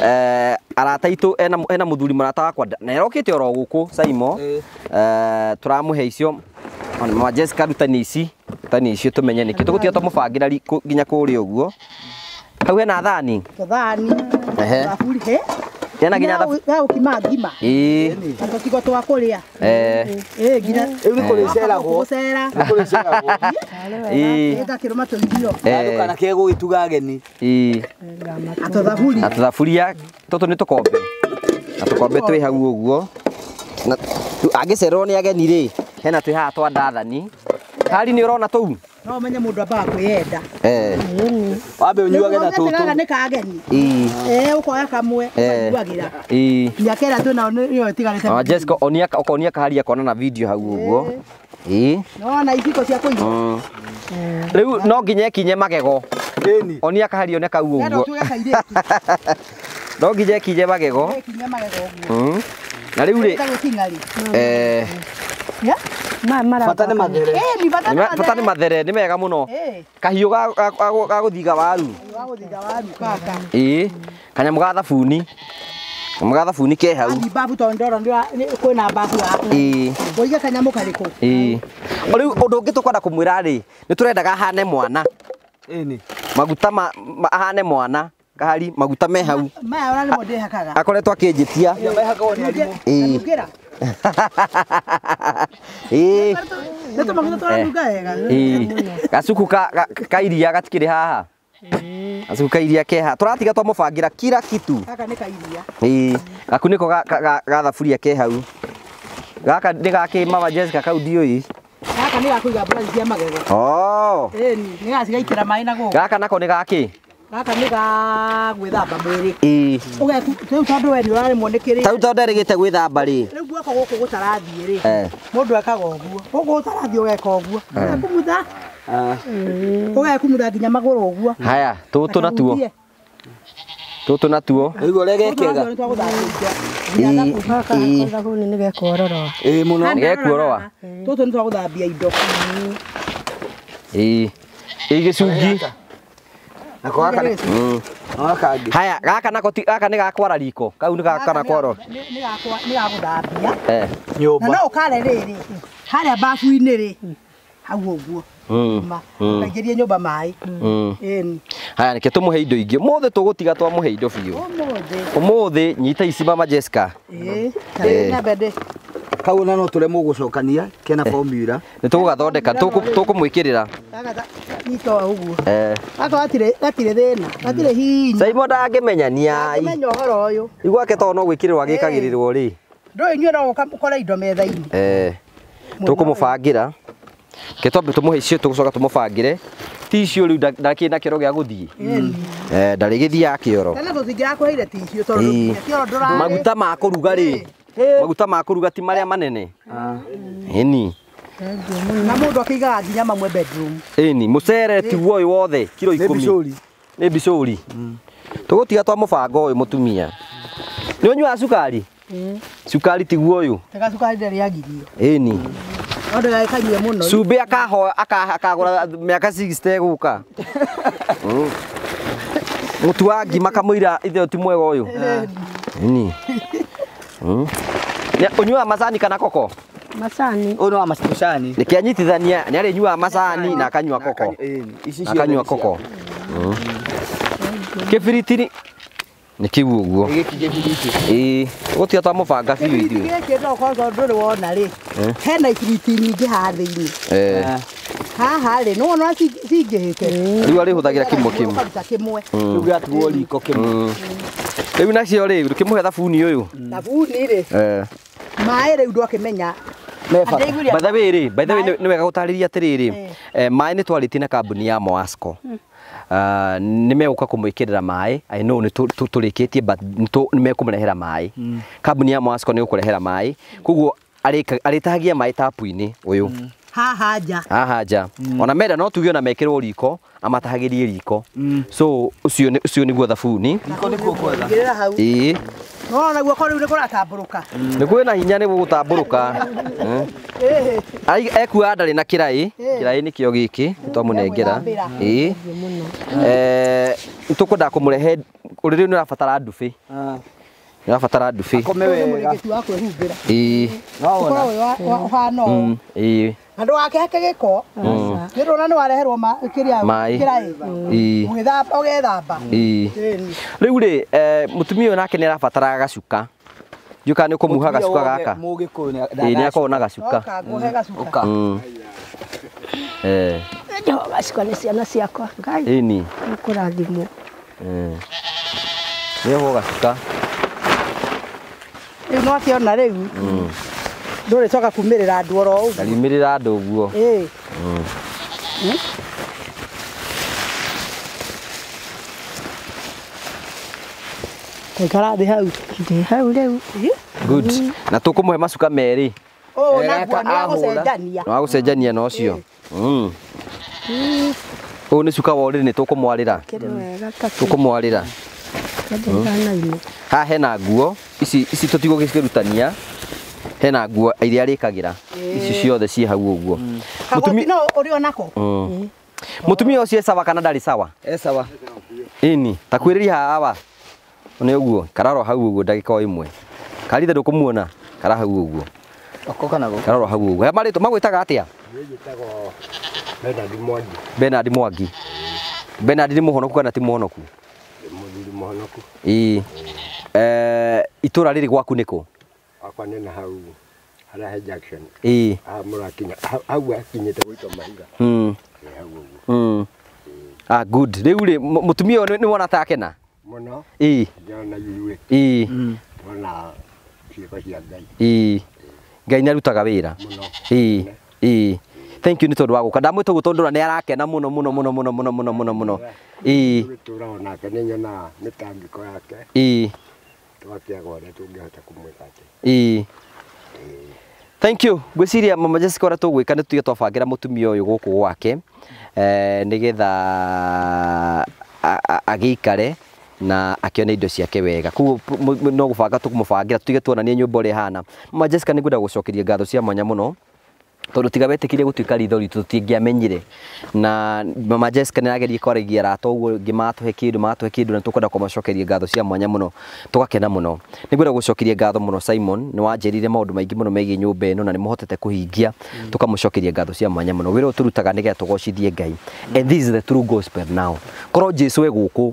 eh arataitå ena ena muthuri marata wakwa na erokite oro guku Saimo eh turamuhe icio ma Jessica rutani ici rutani icio tumenye niki tugutia tumubangira nginya kuri uguo hau hena thani thani ehe tena gina ee. ee, ee. thabu na ukima ngima eh ndo kiko twa kulia eh eh gina riu kole sera ho kuricera kuricera ho eh ega kiroma to ndio ndu kana kego gugituga geni eh atathaburia atathaburia toto ni tukombe na tukombe twi hau uguo na age ni ri hena twi ha to ndathani kali ni urona to u no menye mundu ambaga kwiyenda eh mm. wambe unyuage na tutu gaga ni kageni eh ukoya kamwe unyuagira nyakera tu niyo Jessica onia okonia na video hau uguo eh no na ifiko cia kuiga mm. eh. riu no nginya kinye magego onia kaharia one kau uguo yaani no nginya kinye magego mm. na riu ri eh bata nä mathere nä mega må no eh. kahiå gagå thiga waru ä kanyamå ga thabuni kanyamå ga thabuni ke hau o rä u å ndå å ngä tå kwenda kå mwä ra rä nä tå rendaga hane mwana maguta ahane mwana gahari maguta me hau akoretwo akä njä tia Eh. gacuku ka iria rä haha gacuku ka iria keha tå ratiga bangä ra kira kitu gaku nä ko gathaburia ke hau gaka nä gakä mama jessica kau ndiå gaka nä gakå iga mbura cia magego gaka nako nä gakä gaka nä ga gwä thamba mwä rä rä u tondå we tau tondå erä gä te gwä thamba rä rä u guoko gå kå gå tarathiä rä eh. ekaga å guo gå kå gå tarathiä å geka mutha nginya magå rå haya tå tå natuo tå tå natuo rä u å rä a gekega nä gekuororoa nä tå tå nä twagå thambia indo ä gä Nako gaka ni mm. gaka ngi. Haya, gaka nako ti gaka ni gakwara riko. Kau ni gaka nakoro. Ni gakwa ni gaguthambia. Eh. Nyumba. Na no ukare riri. Haria bafu-ini ri. Hau uguo. Ndaingĩrie mm. mm. nyũmba maĩ. Haya, reke tũmũhe indo ingĩ. Mũthĩ tũgũtiga twamũhe indo biũ. Ũmũthĩ nyita ici mama Jessica. Eh. Kau na no tũremwo gũcokania kena eh. formula. Nĩ tũgũgathondeka, tũkũmwĩkĩrĩra itoa uguo gaka gatirä thä na gatirä hinya caimo mm. eh, ndangämenyania menya å horo å yå iguake tondå no gwä kä rä rwo agä kagä rä rwo rä no kora indo metha tå kå må bangä ra ke twambe tå må he icio tå gå coka tå må bangä re ticio rä u ndakä na kä gä a gå thiä ndarä gä kä maguta ma eh. Eh. maguta ma kå ruga ti marä a manene ah na må ndå akĩigaga nginya mamwe bedroom ĩni mũcere tiguo ũyũ wothe kiro ikũmi nĩ mbicũri mm. tå gå tiga twa må bango å yå må tumia nä å nyuaga cukari mm. cukari tiguo ũyũ tegacukari ndärä agirio ĩni ndagakanyue må no cumbä akagåra mä aka tegå ka må tu wa ngima kamå ira itheo ti mwega å yå ĩni wa mm. nyuaga macani kana koko Masani. Oh Ono amacitucani. Nikianyitithania ni ari arinyua macani na akanyua koko. Eh, akanyua koko. Mm. Kibiritini nä kä u å guo gå tia twamåbanga biå ithuä gäkä ndokorwo ndå rä wona rä eh? hena ibiriti nyingä eh. haha thä inä haha rä nä wona cingähä te mm. rä u arä hå thagä ra kä mwe kä mwe kä mwe rä u gatugwo riko kä mwe mm. rä u nacio rä kä må he thabuni å yå thabuni rä maä Maere u ndokä by the way by the way nä wega gå tarä ria atä rä rä eh. eh, maä nä twarä tie na kambuni ya moasco hmm. ah, nä megåka kå mwä kä rä ra maä tå rä kä tie nä mekå må rehera maä hmm. kambuni ya moasco nä gå kå rehera maä koguo arä tahagia maä tapu-inä å yå hmm. haha nja haha nja ona menda no tuge ona mekirwo riko amatahagirie riko mm. so ucio niguo thabuni riko nikuo kwetha ii Rona guoko riu nikuratambũrũka. Ni kwĩ na hinya ni gũgũtambũrũka. Eh. Ai ekua ndarĩ na kirai, kirai nĩkĩo gĩkĩ nĩtwamũnengera. Ĩĩ. Eh nĩtũkwenda kũmũrehe ũrĩrĩ nĩ ũrabatara ndubĩ. Nĩũrabatara ndubĩ. Ah. Akome wega. Ĩĩ. No wona. Mm. Ũhana ũũ. Ĩĩ andå andu akeke giko mm. ni rona nä wareherwo ma kiria kiraiva ugithamba ugethamba riu ri eh, mutumia uyu nake nä arabataraga gacuka njuka ni kumuha gacuka gaka ii ni na gacuka jehova cikorwo ni ciana ciakwa ngai ini kurathimwo ni aho gacuka u no akiona riu mm ndå rä coka kumä rä ra andå oro å guo rä ra andå å guo mm. taikara thä hau ndä hau rä u mm. na tå kå må he macuka merä eh, wa gå cenjania na å cio å yå nä cuka wa å rä rä nä tå kå mwarä ra tå kå mwarä ra haha hena nguo ici tå tigå gä rutania hena nguo iria rĩkagira ici ciothe ci hau ũguo mm. mũtumia no ũrĩ onako mm. mm. mũtumia ũcio e sawa kana ndarĩ sawa e sawa ini ta kwĩrĩria hawa nĩ ũguo kararo hau ũguo ndagĩka ĩmwe karithe ndũkũmuona kara hau ũguo oko kana gå karorwo hau å guo marä magwä taga atä a benard mwangi benard nä må honoku kana ti må honoku ä itå ra rä rä gwaku nä kå hakwa na hau harĩa he junction ĩĩ hmm. hmm. ah hau mahiga mm ĩ hau mm good rĩu rĩ mũtumia ũyũ nĩ wona ta akena hmm. Ngai Ngai nĩarutaga wĩra thank you nä tondå wa gå ka ndamwä tå nä arakena må no må no må no yake twakĩaga tũngĩhota kumwĩka atĩ ĩĩ thank you ngwĩciria mama Jessica ũrĩa tũgwĩka nĩ tuge twabangĩra mũtumia ũyũ gũkũ gwake eh, nĩgetha agĩikare na akione indo ciake wega koguo no gũbanga tũkũmũbangĩra tuge tuonanie nyũmba ũrĩa ĩhana mama Jessica nĩ ngwenda gũcokeria ngatho cia mwanya mũno tondu tiga ka gutuika ritho ritu amenyire na mama Jessica nirageria kwaragia arata uguo ngimatuhe kindu matuhe kindu na tukwenda kumacokeria ngatho cia mwanya no tugakena muno gå gucokeria ngatho no Simon ni wanjirire maundu maingi muno megiĩ nyumba ino na ni muhotete kuhingia mm. tukamucokeria ngatho cia mwanya muno wira turutaga nigetha tugocithie ngai and this is the true gospel now korwo Jesu e kå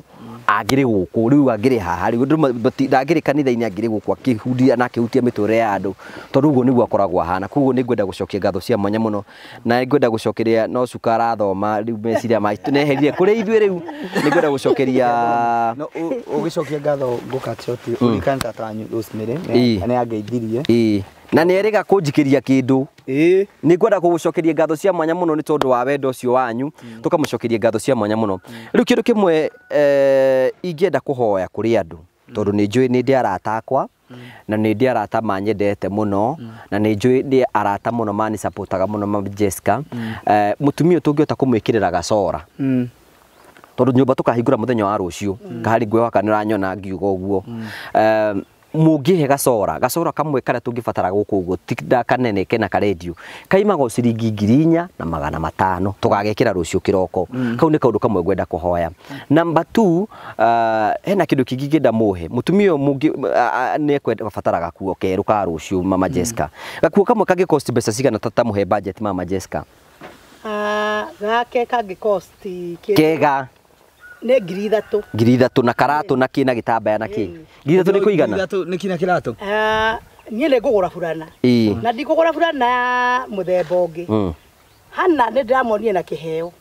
agire guku riu agire haha riu ndangire kanitha-inä angire guku akihudia na akihutia mä tå re ya andå tondå guo nä akoragwo hana koguo nä ngwenda gå cokia ngatho cia mwanya må no na nä ngwenda gå cokeria no cuka arathoma rä u meciria ma neherire kå rä ithuä rä u nä ngwenda gå cokeria ngatho ngå kacotiå hmm. rikani tatanyu rosemary nä angeithirie na nä erä ga kå njikä ria kä ndå nä ngwenda kå gå cokeria ngatho cia mwanya må no nä tondå wa wendo å cio wanyu mm. tå kamå cokeria ngatho cia mwanya må no mm. rä u kä ndå kä mwe eh, ingäenda kå hoya kå rä andå mm. tondå nä njå nä ndä arata akwa na nä ndä arata manyendete må no na nä njå ndä arata må no manicapotaga må no ma jessica må eh, tumia å tå ngä hota kå mwä kä rä gacora tondå nyå mba tå kahingå ra må thenya wa rå kahari ngwä nä å ranyona ngiuga å guo eh, mungihe gacora gacora kamwe karia tungibatara guku uguo tikda kanene kena karedio kaima go ngiri girinya na magana matano tugagekira rucio kiroko mm. kau ni kaundu kamwe gwenda kuhoya number 2 uh, ah, ena kindu kigigenda muhe mutumio mugi uh, ah, ah, ne kwenda gabataraga kuo keru ka rucio mama mm. Jessica mm. gakuo kamwe kage cost besa siga na tata muhe budget mama Jessica uh, gake kage cost kega nä ngiri ithatå ngiri ithatå na karatå na kä na gä tambaya na kä ngiri ithatå nä kå igana nä ni kina kiratu ratå niä nä ngå gå na ndigå gå ra burana ya må themba å ngä hana nä ndä ramonie na kä heo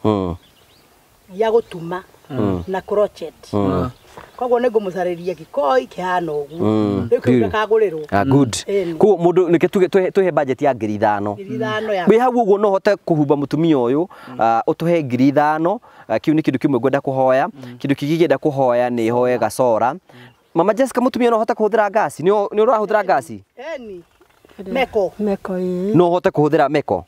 ya gå tuma na crochet koguo nä ngå må carä gikoi kä hana å guo rä u kä u kagå rä rwo koguo må ya ngiri ithano wä hau å guo no hote kå humba må tumia å yå å tå he ngiri ithano kä u nä kä ndå kä mwe ngwenda kå hoya mm. kä ndå kä gä ngenda kå hoya nä hoe gacora mm. mama jessica må tumia no hote kå hå thä ra ngasi nä å rahå thä ra ngasi meko meko no hote kuhuthira meko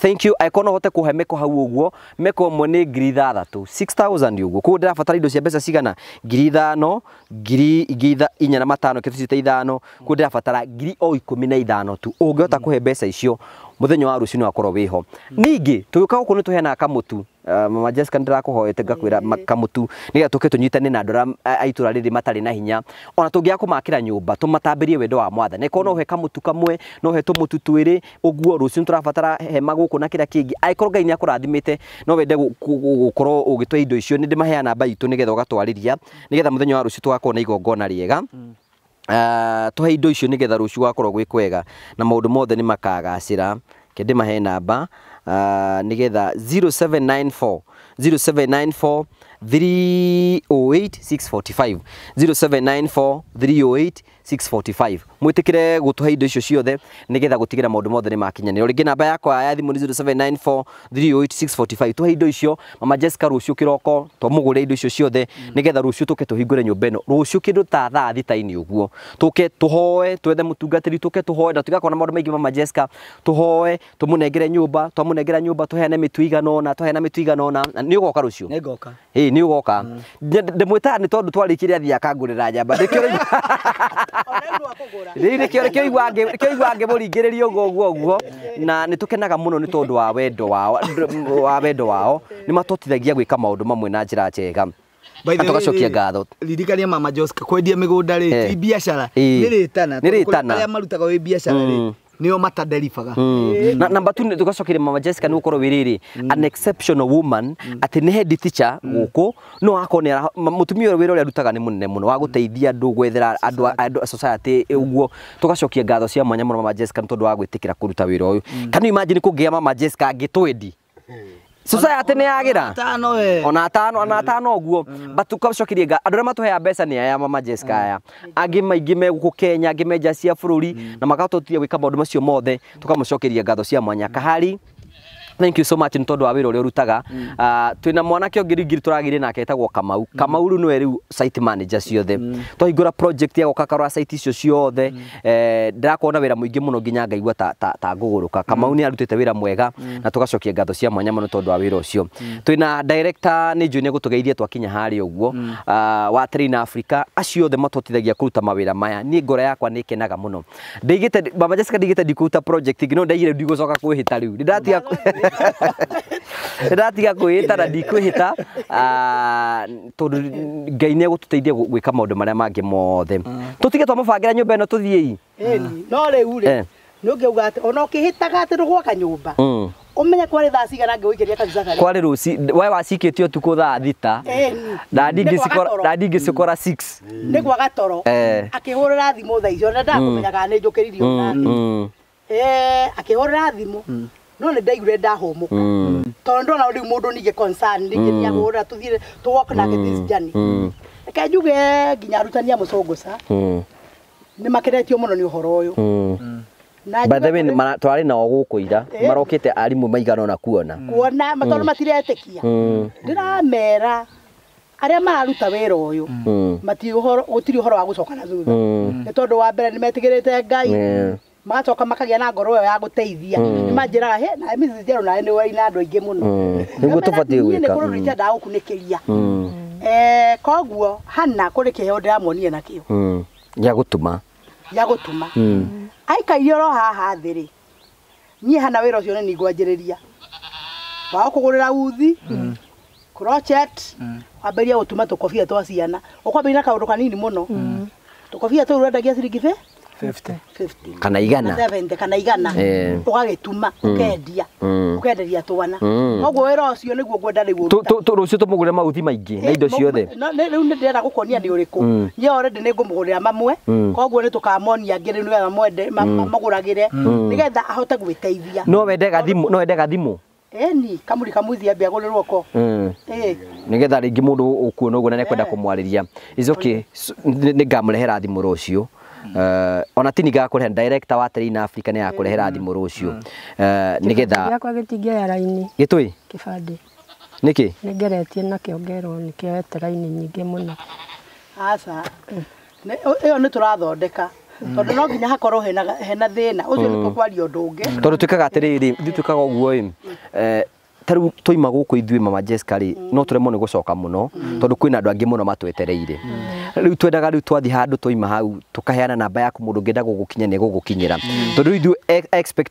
thank you aiko no hote kuhe meko hau uguo meko mwe ni ngiri ithathatu 6000 uguo kuo ndirabatara indo cia mbeca cigana ngiri ithano ngiri ingĩ inya na matano kitu cite ithano kuo ndirabatara ngiri o ikumi na ithano tu ungihota kuhe mbeca icio muthenyo wa rucio akorwo wiho ningi tugiuka guku ni tuhena kamutu eh, mama Jessica ndirakuhoete ngakwira kamutu nigetha tuke tunyitane na ndora eh, aitura riri matari na hinya ona tungia kumakira nyumba tumatambirie wendo wa mwatha ne kono he kamutu kamwe no he tumutu twiri uguo rucio turabatara he maguku na kira kingi aikorwo ngai niakurathimite no wende gukorwo ugitwa indo icio ni ndimaheana namba itu nigetha ni getha muthenyo wa rucio tugakorwo na igongona riega mm uh, ah, tuhe indo icio nigetha rucio gakorwo gwä kwega na maundu mothe nä makagacä kende mahe namba nigetha nä getha 0794 0794 308645 0794 308645 645 mwitikire gutuhe indo icio ciothe nigetha gutigira maundu mothe ni makinyanira ringi namba yakwa ya thimu ni 0794308645 tuhe indo icio mama Jessica rucio kiroko twamugure indo icio ciothe nigetha rucio tuke tuhingure nyumba ino rucio kindu ta thaa thita-ini uguo tuke tuhoe twethe mutungatiri tuke tuhoe na tugakona maundu maingi mama Jessica tuhoe tumunengere nyumba twamunengera nyumba tuheane mitu igana ona tuheana mitu igana ona ni ugoka rucio ni ngoka ĩ ni ugoka mm. ndimwitaga ni tondu twarĩkirie athiĩ akangũrĩra nyamba ndĩkĩo rä u kä oigua ngä må ringä rä ria å guo guo guo na nä tå kenaga må no nä tondå wa wendo wao wa wendo wao nä matotithagia gwä ka maå ndå mamwe na njä ra njega tugacokia ngatho ririkania mama Josca kwendia mĩgũnda rĩ ti eh. biacara nĩ rĩtana nĩ rĩtana arĩa marutaga wĩ biacara mm nio mata mm. na namba 2 tugacokire mama Jessica nuko gukorwo wiriri hmm. an exceptional woman hmm. ati ni head teacher hmm. guku no akone mutumia wiro uria rutaga ni munene muno wa guteithia andu gwethera andu society uguo tugacokia ngatho cia mwanya muno mama Jessica tondu wa gwitikira kuruta wira uyu can you imagine kungia mama Jessica ngitwendi society nä yagira ona atano ona atano guo mm. mm. but tukacokirie nga andå arä a matåhea mbeca nä aya mama Jessica mm. aya angä maingä megå Kenya angä menja cia bå rå ri na makatå tiria gwä ka maå ndå macio mothe tå kamå cokeria ngatho cia mwanya kahari thank you so much nä tondå wa wä ra å rä a å rutaga mm. ah, twä na mwanake å ngä ringiri tå ragä na ketagwo kamau mm. kamau rä u nä rä site manager ciothe mm. twahingå ra project ya goka karora site icio ciothe eh, ndärakorwo na wä ra må ingä må no nginya ngaigua ta ngå gå rå ka kamau nä arutä te wä ra mwega na tå gacokia ngatho cia mwanya må no tondå wa wä ra å cio twä na nä njå nä gå tå geithie twakinya harä å guo ah, wa Train Africa acio othe matotithagia kå ruta mawä ra maya niä ngoro yakwa nä kenaga må no ndaigä te mama Jessica ndaigä te ndikå ruta project ingä no ndaigire ndigå coka kwä hä ta rä u nä ndatiga ndatiga kwĩĩta na ndikwĩhĩta ah, tondũ ngai nĩ egũtũteithia gwĩka maũndũ marĩa mangĩ mothe mm. tũtige twamũbangĩra nyũmba ĩno tũthiĩi no rĩu rĩ eh. nĩũngiuga atĩ ona ũkĩhĩtaga atĩ nĩgwaka nyũmba umenye mm. kwari thaa cigana ngĩwĩikĩria kabicakari kwari rũci we wacikĩtie ũtukũ thaa thita na six mm. nĩ gwaga toro eh. akĩhũrĩra thimũ thaa icio na ndakũmenyaga nĩ njũkĩririo eh, akĩhũrĩra thimũ no nä ndaigure ndahåmå ka mm. tondå ndona rä u må ndå ningä ningä mm. thiagå ra tå thire tå woke na mm. jani reke nginya arutani må cångå ca nä makä retio må no nä å horo å yå twarä nao gå kå ira eh? marokä te arimå maigana na kuona kuona tondå matiretä kia ndä ramera arĩa mararuta wĩra ũyũ gũtirĩ ũhoro wa coka na thutha nĩ tondũ wa mbere rä te ngai magacoka makagĩa na ngoro yo ya gũteithia mm. nĩ manjĩraga hĩ na Mrs. Jero nawe nĩ waina andũ aingĩ mũno mm. nĩguo tũbatiĩ gwĩka nĩ kũrũ mm. ndiendaga gũkunĩkĩria eh, koguo hana Hanna kũrĩ kĩheo ndĩramuonie nakĩo gĩa gũtuma gĩa gũtuma aikaire oro haha thĩ rĩ niĩ Hanna wĩra ũcio nĩ nĩngwanjĩrĩria wao kũgũrĩra uthi crochet wambĩrĩria gũtuma tũkobia twa ciana ũkwambĩrĩria na kaũndũ kanini mũno tũkobia tũu ũrendagia ciringi bĩ kana igana kana igana eh. ũgagĩtuma mm. ũkendia mm. ũkenderia twana koguo mm. wĩra ũcio nĩguo ngwenda rĩu rũciũ tũmũgũrĩre mauthi maingĩ na eh, indo ciothe rĩu nĩ ndĩrenda gũkuonia nĩ ũrĩkũ niĩ orĩndĩ nĩ ngũmũgũrĩra mamwe koguo nĩ tũkamonia angĩ rĩu nĩgetha mamũgũragĩre nĩgetha ahote gwĩteithia no wende gathimũ no wende gathimũ ĩni eh, kamuri kamuthi ambe agũrĩrwo ko nĩgetha rĩngĩ mũndũ ũkuona ũguo na nĩekwenda kũmwarĩria is okay nĩngamũrehera thimũ rũciũ Eh, ona ti rehe director wa Terina Africa nä yakå rehera mm. thimå rå cio mm. eh, nä getha gäakwa gä tingä raini gä tå kä bandä nä kä nä ngeretie na kä ongerwo nä kioete raini nyingä må no aca ä yo nä tå rathondeka mm. tondå no nginya hakorwo hena thä na å cio nä kå kwaria å ndå å ngä tondå tuä kaga atä rä rä ithuä tuä kaga å guo ta rä u twaima gå kå ithuä mama jessica rä mm. no tå remwo nä gå coka må no mm. tondå kwä na andå angä må no matwetereire mm. rä u twendaga rä u twathi handå ima hau tå namba yaku må ndå ngä enda gå gå kinya nä gå gå kinyä ra tondå rä ithuä e-,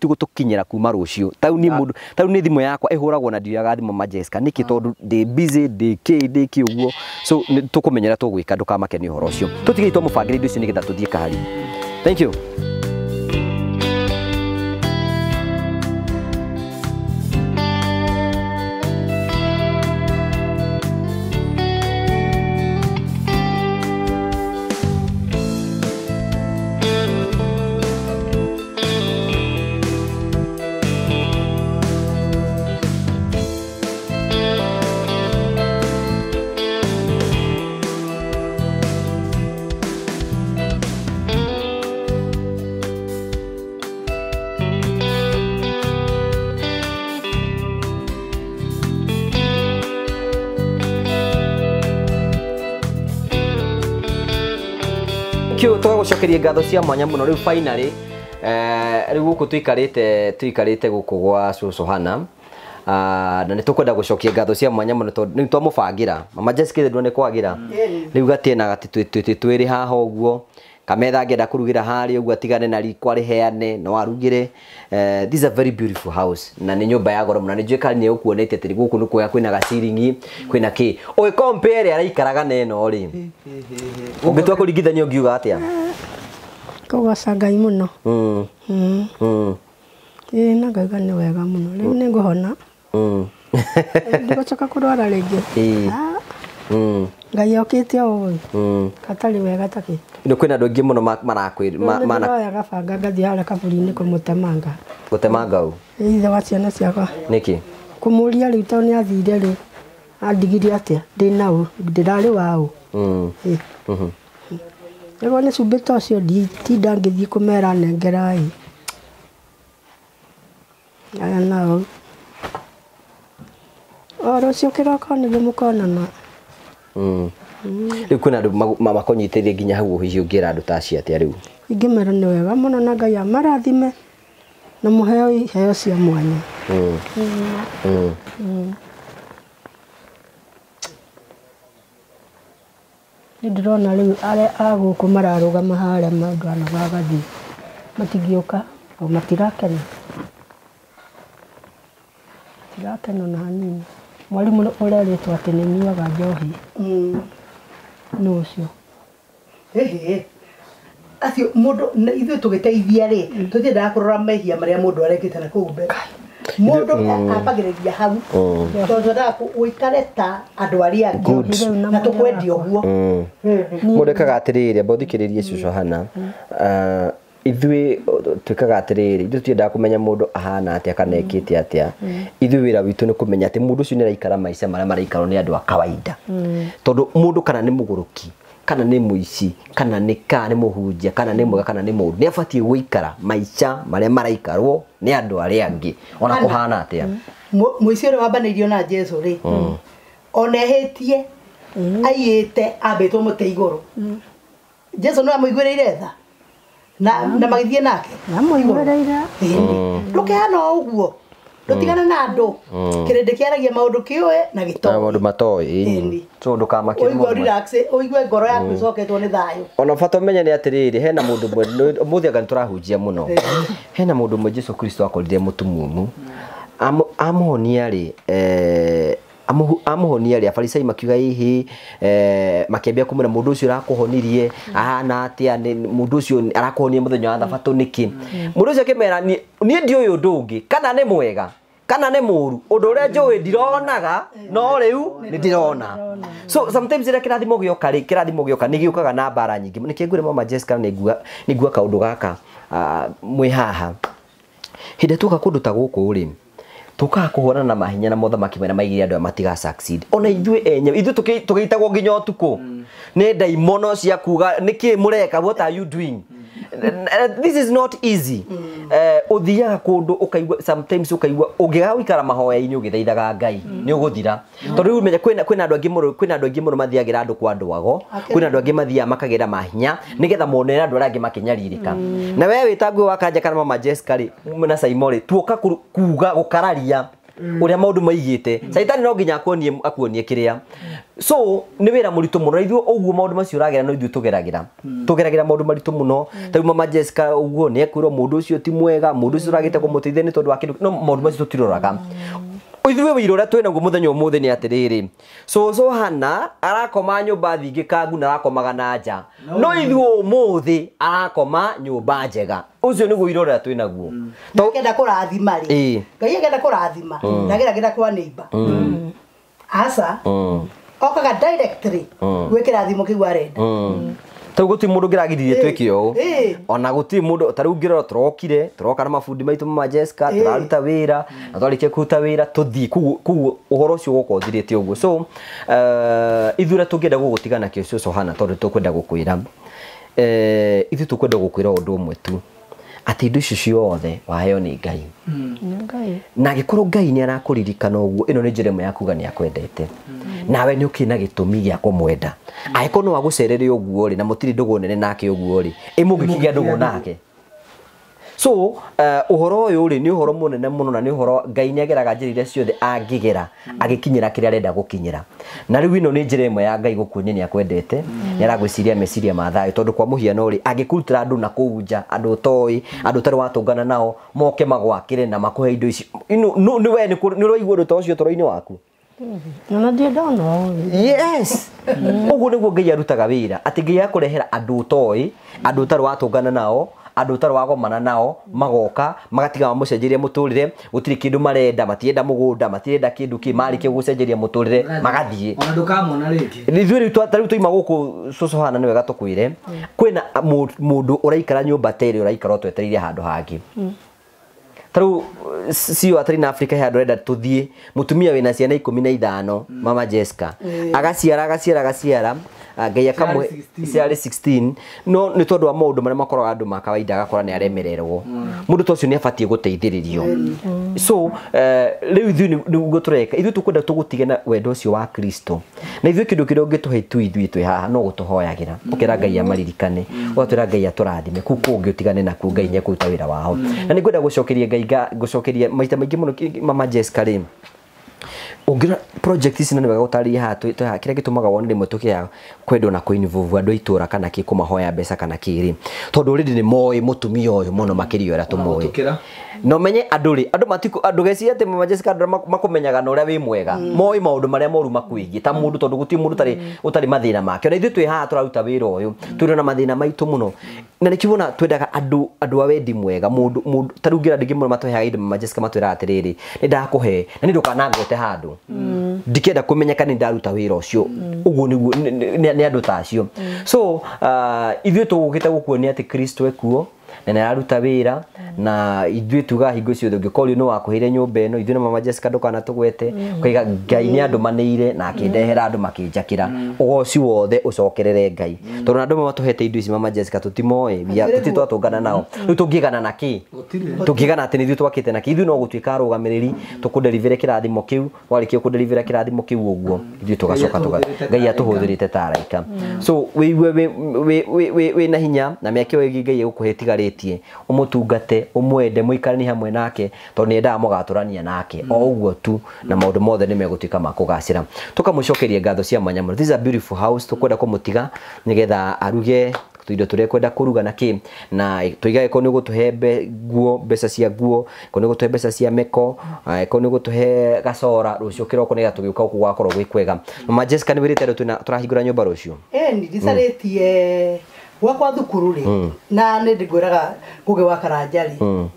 gå tå kinyä ra kuma rå cio u nä thimå yakwa ä hå ragwo na ndiyaga thimå ma jessica nä kä tondå ndä busy ndä kä ndä kä å guo so tå kå menyera tå gwä ka ndå kamake nä å horo å cio tå tigä itwa må bangä rä indo icio nä getha tå thiä kahari thank you cokeria ngatho cia mwanya må no rä u finally rä u gå kå tå ikarä gå kå gwa cåcå hana ah, na nä tå kwenda gå cokia ngatho cia mwanya må no tondå rä u twamå bangä ra mama jessica ndå nä kwagä ra mm. rä u gatiena gatä twä rä haha å guo kametha ngenda kurugira hari uguo atigane na riko ariheane no warugire uh, eh, this is a very beautiful house na ni nyumba ya goro mũno ni kali kari ni ukuonete atĩ guku nĩ ya kwina gasiringi kwina ki ũĩ compare no ri na ĩno rĩ ũngĩtua atia ũngiuga atĩa imuno mm mm ee na gaga nĩ wega muno ri mũno mm nĩ kurwara ndĩgũcoka ee mm ngai okite oi mm. katari wega taki ni kwina andu aingi muno marakwira mana gabanga ngathi haria kaburi-ini kumutemanga gutemanga u ithe wa ciana ciakwa niki kumuria riu to ni athire ri andigire atia ndina u ndirari wa u hmm. hmm. rĩgwo nĩ cumbĩ ta ũcio nditinda ngĩthiĩ kũmera nengera ĩ aya nao o rũciũ kĩroko nĩguo mũkonana Mm. rä u kwä na andå makonyitä rä nginya hau å hihi å ngä ra andå ta aci atä a rä u ingä mera nä wega må no na ngai amarathime na må heo iheo cia mwanya mm. mm. nä ndä rona rä u arä agå kå mararå gama harä a mandwanagagathiä matingä å ka matirakena matirakena na hanini mwarimå ũreretwo atä nä nyuaga njohi nä å cio acio må ndå ithuä tå gä teithia rä hmm. tå tiendaga kå rora mehia marä a må ndå arekä te na kå umbe må ndå hmm. abagä rä ria hau hmm. tondå twendaga gå ikare ta andå arä angä na tå kwendia å guo må ndå ndekaga atä rä rä mbothikä rä ria cucu cohana ah, ithuĩ twĩkaga tiendaga kå menya må ndå ahana atĩa kana mm. ra witå nä kå menya atä må ndå å cio nä araikara maica a maraikarwo nä andå a kawaida må mm. ndå kana rå ki kana må ici kana nĩ ka må hunjia kana nä mwega kana nĩ nä abatiä gå ikara maica a maraikarwo nĩ andũ arĩa angĩ ona kũhana atĩa rä mm. ũrĩa wambanĩirio na jesu rĩ ona ehĩtie aiyĩte ambĩtwo mũtĩ igũrũ jesu no amũiguĩrĩire tha na na magithie nake oh. na moigoreire ano uguo ndutigane na ndo kirende kiaragia maundu kiwe na na maundu matoe so kiwe uguo relax uguo ngoro yaku oh. coketwo ni thayo ona bata menye ni atiriri hena mundu mwe muthi anga turahujia muno hena mundu mwe Jesu Kristo akorire mutumumu amonia ri eh amuhonia rä a farisai makiuga hihi eh, makiambia kumwira mundu ucio rakuhonirie ahana atia mundu ucio arakuhonia muthenya wa thabato niki mundu ucio akimera ni ndi uyu ndu ungi kana ni mwega kana nä må ru å ndå å rä a njå ä ndironaga no rä u nä ndirona so sometimes rä a kä rathimo gä oka rä giukaga gä na mbara nyingä nä kä mama jessica nä ngua kaå ndå gaka ah, mwä haha hä ndä tuoka kå ndå ta gå kå rä tukaga kuhurana na mahinya na mothamaki mena andå aya matiga succeed ona ithuä enyewe ithuĩ tũgĩitagwo nginya ũtukũ mm. nĩ ndaimono cia kuga nĩkĩ mũreka what are you doing mm. this is not easy uthiaga eh, kundu ukaigua sometimes ukaigua ungiaga guikara mahoya-inĩ ũgĩthaithaga ngai nĩ ũgũthira tondũ rĩu menya kwĩna andũ angĩ mũno kwĩna andũ angĩ mũno mathiagĩra andå kwa kwä na andå angä mathiaga ra mahinya nĩgetha getha andũ arĩa angĩ makenyarirĩka na wewe wĩta nguo wakanja kana mama jessica rĩ na saimo tuoka kuga kararia Mm. uria maundu maigite caitani mm. no nginya akuonie akuonie kiria so ni wira muritu muno ithu uguo maundu macio uragira no ithu tugeragira mm. tugeragira maundu maritu muno ta mama Jessica uguo ni ekwirwo mundu ucio ti mwega mundu ucio uragite kumuteithia ni tondu akindu kindu no maundu macio tutiroraga ithuĩ wĩira ũrĩa twĩ naguo mũthenya ni nĩ so so hana arakoma nyũmba kagu na arakomaga na nja no ithuĩ ũmũthĩ arakoma nyũmba njega ũcio nĩguo ira ũrĩa twĩ naguo kenda mm. kũrathima rĩ ngai akenda kũrathima mm. ndageragĩra kwa nĩimba mm. aca okaga directly gwĩkĩra thimo kĩu arenda tau guti mundu ngiragirie twike o ona guti mundu taru ngirora turokire turoka na mafundi maitu ma Jessica turaruta wira na twarikia kuruta wira tuthi kuguo uhoro ucio gukothirite uguo so uh, eh, ithura tungenda gugutigana kio cio so hana tondu tukwenda gukwira uh, eh, ithu tukwenda gukwira undu umwe tu atä indo icio ciothe waheo nä mm. ngai na korwo ngai nĩ arakũririkana ũguo ĩno nĩ njĩra ĩmwe ya kuga nä akwendete mm. nawe å kä na gĩtũmi mwenda kũmwenda mm. angĩkorwo no å guo rä na ndå gå nene nake ngä rĩ ĩmũngĩkĩgĩa gå nake so uhoro uh, uyu ri ni uhoro munene muno na ni uhoro ngai ni ageraga njira iria ciothe angigera hmm. agikinyira kiria arenda gukinyira na riu ino ni njira imwe ya ngai gukuonia ni akwendete hmm. ni aragwiciria meciria ma thayo tondu kwa muhiano ri angikurutira andu na kuu nja andu utoi hmm. andu utari watungana nao moke magwakire na makuhe indo ici ni we ni uraigua undu ta ucio toro-ini waku ona ndirä ndona yes å guo nä guo ngai arutaga wä ra atä ngai akå rehera andå å toä andå å tarä watå nao andå ũtarwagomana nao magoka magatiga mamũcenjerie mũtũrĩre gũtirĩ kĩndũ marenda matirenda mũgũnda matirenda kĩndũ kĩ marĩ kĩo gũcenjeria mũtũrĩre magathiĩ ithuĩ rĩu twaima gũkũ cũcũhana nĩ wega tũkwĩre kwĩna mũndũ ũraikara nyũmba ta ĩrĩa ũraikara ũtwetereire handũ hangĩ tarä cio atarä na afrika he andå renda tå thiä må tumia wä na ciana ikå mi na ithano mama jeska agaciara agaciara agaciara Ah, ngai akamwe ciarĩ 16 no ni tondu wa maũndũ marĩa makoraga andũ ma gakora ni aremererwo mundu mm. tocio ni afati abatiĩ mm. Mm. so eh, rĩu ithuĩ ni gutureka ithu tukunda tũgũtige na wendo ũcio wa kristo na ithu kindu kindu ngituhe tu ithu twĩ haha no gũtũhoyagĩra ukira ngai amaririkane ũgatwĩra ngai ku kũu kũngĩ na ku ngai nĩekũruta wĩra wao na ni ngwenda gũcokeria ngai gũcokeria maita maingi muno mama jessica rĩ ungira project ici nani nä wega gå tarä haha kä rä a gä tå maga wone rä mwe tå kä a kwendwo na kåinvuvu andå aitå ra kana kä kå mahoya mbeca kana kä rä tondå rä ndä nä moä må tumia å yå må no makä tå no menye aduri adu matiku adu gesi atä mama andå drama na å rä a wä mwega mm. moä maå ndå marä a moru makwĩgiä ta må ndå tondå gå tiä må ndå å tarä mm. mathä na make ona ha twä haha tå raruta wä ra å yå mm. tå rä na mathä na maitå må no na nä kiuona twendaga andå a wendi mwega ta rä u ngä ra ndingä må no matwehaga indo majecica matwä raga atä rä rä na nä ndå kanangote handå ndikenda kå menyeka nä ndaruta wä ra å cio ni guo nä guo nä andå ta so ithuä tå gå gä te gå kristo ekuo na nä araruta wä ra na ithuĩ tuga hingo ciothe ũngĩkorwo nĩ wakuhĩire nyũmba ĩno ithuĩ na mama Jessica ndũkanatũgwete mm-hmm. kwaiga ngai nĩ mm-hmm. andũmanĩire na akĩndehera mm-hmm. andũ makĩnjakĩra ũgoci wothe ũcokerere ngai tondũ andũ matũhete indo ici mama Jessica tũtimoĩ tũti twatũngana nao rĩu tũngĩgana na kĩ tũngĩgana atĩ nĩ ithuĩ twakĩte na kĩ ithuĩ no gũtuĩka arũgamĩrĩri tũkũnderivĩre kĩrathimo kĩu warĩkia kũnderivĩra kĩrathimo kĩu ũguo ithuĩ tũgacoka ngai atũhũthĩrĩte ta araika so wĩigue wĩ na hinya na mĩakĩo ĩngĩ ngai ĩgũkũhe ĩtigarĩtie ũmũtungate umwende muikarani hamwe nake tondu niendaga mugaturania nake o uguo tu na maundu mothe ni megutuika makugacira kugacira tukamucokeria ngatho cia mwanya muno this is a beautiful house tukwenda kumutiga nigetha aruge tuindo turia kwenda kuruga na ki na tuigage ko ni gutuhe guo besa cia guo ko ni gutuhe mbeca cia meko ko ni gutuhe gacora rucio kiroko ni gatugiuka guku ku gwi gwikwega mama Jessica ni wirite tuna turahingura nyumba rucio eh ni disaretie mm gwakwa thukuru ri hmm. na nä ndä ngwä raga ngå gä wa karanja ri hmm.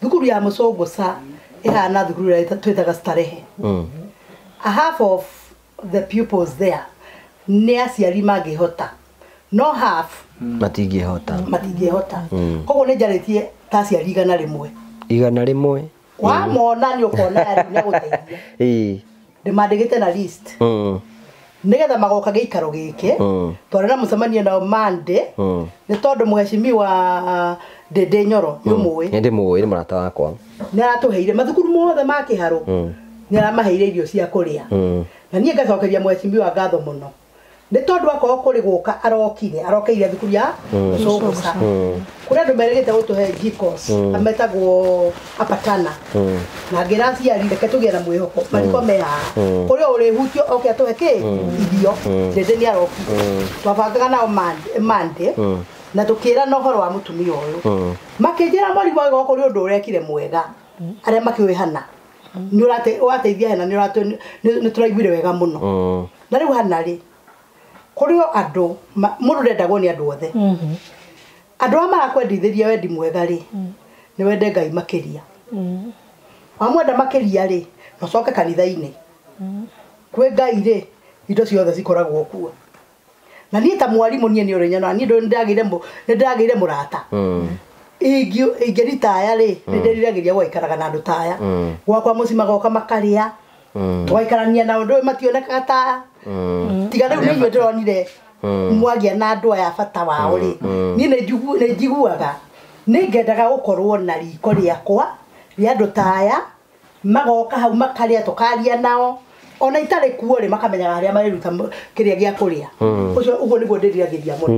thukuru ya må sa ä hana thukuru ä twitaga taga starehe hmm. a half of the pupils there nä aciari mangä hota no half matingä hota hota koguo nä njarä tie ta aciari igana rä mwe igana rä mwe wamona nä å kona nä agå teithia ndä mandä gä te na list mm nigetha magoka giikaro giki hm. twari na nao mande hm. ni tondu muhecimi wa ah, ndindi nyoro ni hm. mui ndi mui ni murata wakwa ni aratuheire mathukuru mothe ma kiharo ni aramaheire irio cia kuria na niĩ ngacokeria muhecimi wa ngatho muno nä tondå akorwo kå rä gå ka arokire arokeire thukuru ya cågåca mm. mm. kå rä andå merä te gå tå he mm. ametagwo apatana na ngä raciari reke tå gä na mwä hoko mariko meha kå rä å rä hutio oke atå he kä irio ndä nä arokire twabangaga nao mandä na tå kä ra na å horo wa må tumia å yå makä njä ra mwarimå agagwo kå rä å ndå å rekire mwega arä a makä hana nä å rateithia hena nä tå raiguire wega må no na rä u hana rä kuri o andu mundu ndendagwo ni andu othe mm-hmm. andu a marakwendithĩria wendi mwega rĩ mm. ni wende ngai makiria wamwenda makĩria mm. rĩ na kanitha-inĩ mm. kwĩ ngai rĩ indo ciothe cikoragwo kuo na niĩ ta mwarimũ niĩ nĩ ũrĩnya na niĩ nĩ ndĩragĩire mũrata ingĩritaya rĩ nĩ ndĩriragĩria gũgaikaraga na andũ ta aya gwakwa mũciĩ magoka makarĩa tũgaikarania na ndå mationekaga taya Mm. tiga rä u nä inyuä ndä ronire mwagia mm. na andå aya bata wao mm, rä niä nä njiguaga nä ngendaga gå korwo na riko rĩakwa rä andå ta aya magoka hau makarĩa tũkaria nao ona itarä kuo rä makamenyaga harä a maräruta kä rä a gä a kå rä a å cio å guo nä guo ndä riragä må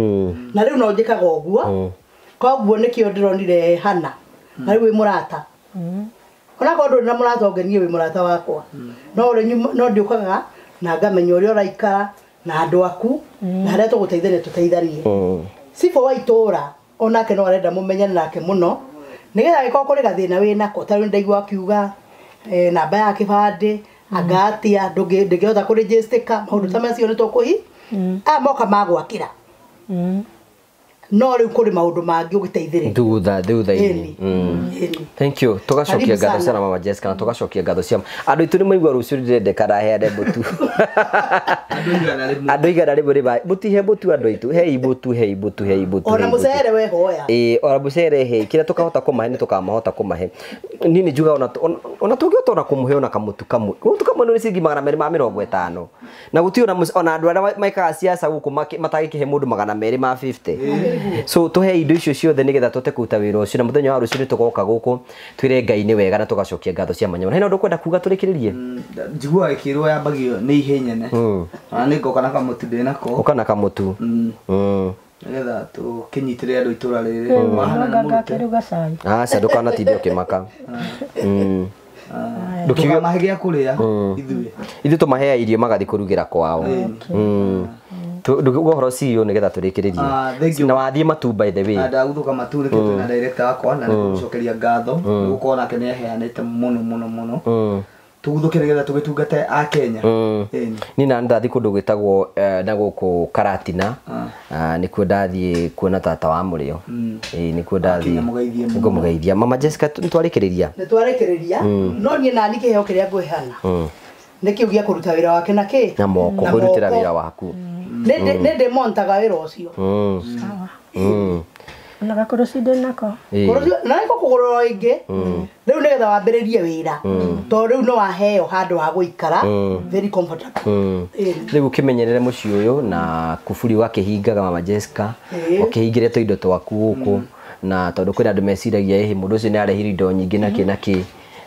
na rä u no njä kaga å guo koguo nä kä o ndä ronire hana na rä u wä må rata onakorwo ndå na må rata å ngenie wä må rata wakwa no ndä å kaga na ngamenya å rä a å uraikara na andå aku na harä a tå gå teithania tå teithanie mm. cibå wa itå ra onake no arenda må mumenyane nake må no nä getha muno nigetha agĩkorwo kũrĩ na wä nako nä ndaigua akiuga e, namba ya kä kĩbandĩ mm. angatia ndĩngĩhota maå ndå ta macio kå hi aya moka magwakä ra mm no rä u kå rä maå ndå mangä å gä teithä thutha thutha-inä mm. thank you tågacokia ngatho cia mama Jessica na tågacokia ngatho cia andå aitå nä maigua rå cio ndĩrendekana heane mbåtu andå igana rä mwe rä mũtihe mbũtu andå aitå hei mbũtu hei mbũtu hei mbũtu ona mũcere wehoya ĩĩ ona mũcere hei kĩrĩa tũkahota kũmahe nĩ tũkamahota kũmahe niĩ nĩ njuga ona ona tũngĩhota ona kũmũhe ona kamũtu kamwe kamũtu kamwe nĩ ciringi magana merĩ ma mĩrongo ĩtano na gũtirĩ ona andå arĩa maikaga ciaca gũkũ matagĩkĩhe mũndũ magana merĩ ma so tuhe indo icio ciothe getha tote kuruta wira ucio na muthenya wa rucio ni tugoka guku twire ngai ni wega na tugacokia ngatho cia manyamana hena undu kwenda kuga turikiririe mm, njiguaga ikirwo yambagio ni ihenya ne mm. na ni ngoka na kamutu ndinako uka na kamutu nigetha tukinyitire andu itura riri aca ndukanatinde ukimaka ah. mm. ah. ndukiuga mahe gä a kå rä a ithuä ithuä tå maheaga irio magathi kå rugä ra kwao ndugä uhoro cio nä getha tå rä kä rä rie ah, na wathiä matu by the way ada ah, ndaguthuka matu rä kä mm. na director wakwa na nä gũcokeria mm. ngatho mm. nä gũkorwo nake nä aheanä te må no må no må no tuguthukire getha tugitungate a Kenya mm. ni na ndathi kundu gwitagwo uh, eh, na guku Karatina uh. Ah. uh, ni kuo ndathi kuona tata wa murio mm. e, ni kuo ndathi ngumugeithia mama Jessica ntwarikiriria ni twarikiriria mm. no ni na ni kiheo kiria ngwihana nä kä kuruta wira ruta wä ra wake na ke na moko kwä rutä ra ra waku mm. nä mm. ndä montaga wä ra å cio mm. ona gakå rå nako na iko kå kå gå rå ngä rä u nä getha wambä rä rie wä ra u no waheo handu wa gå very comfortable u kä menyerere må ciä å yå na kufuri wake hingaga mama jessica å kä hingä re tå indo twaku gå kå na tondå kwä na andå meciragia ähä må ndå å cio nä arehire indo nyingä na kä na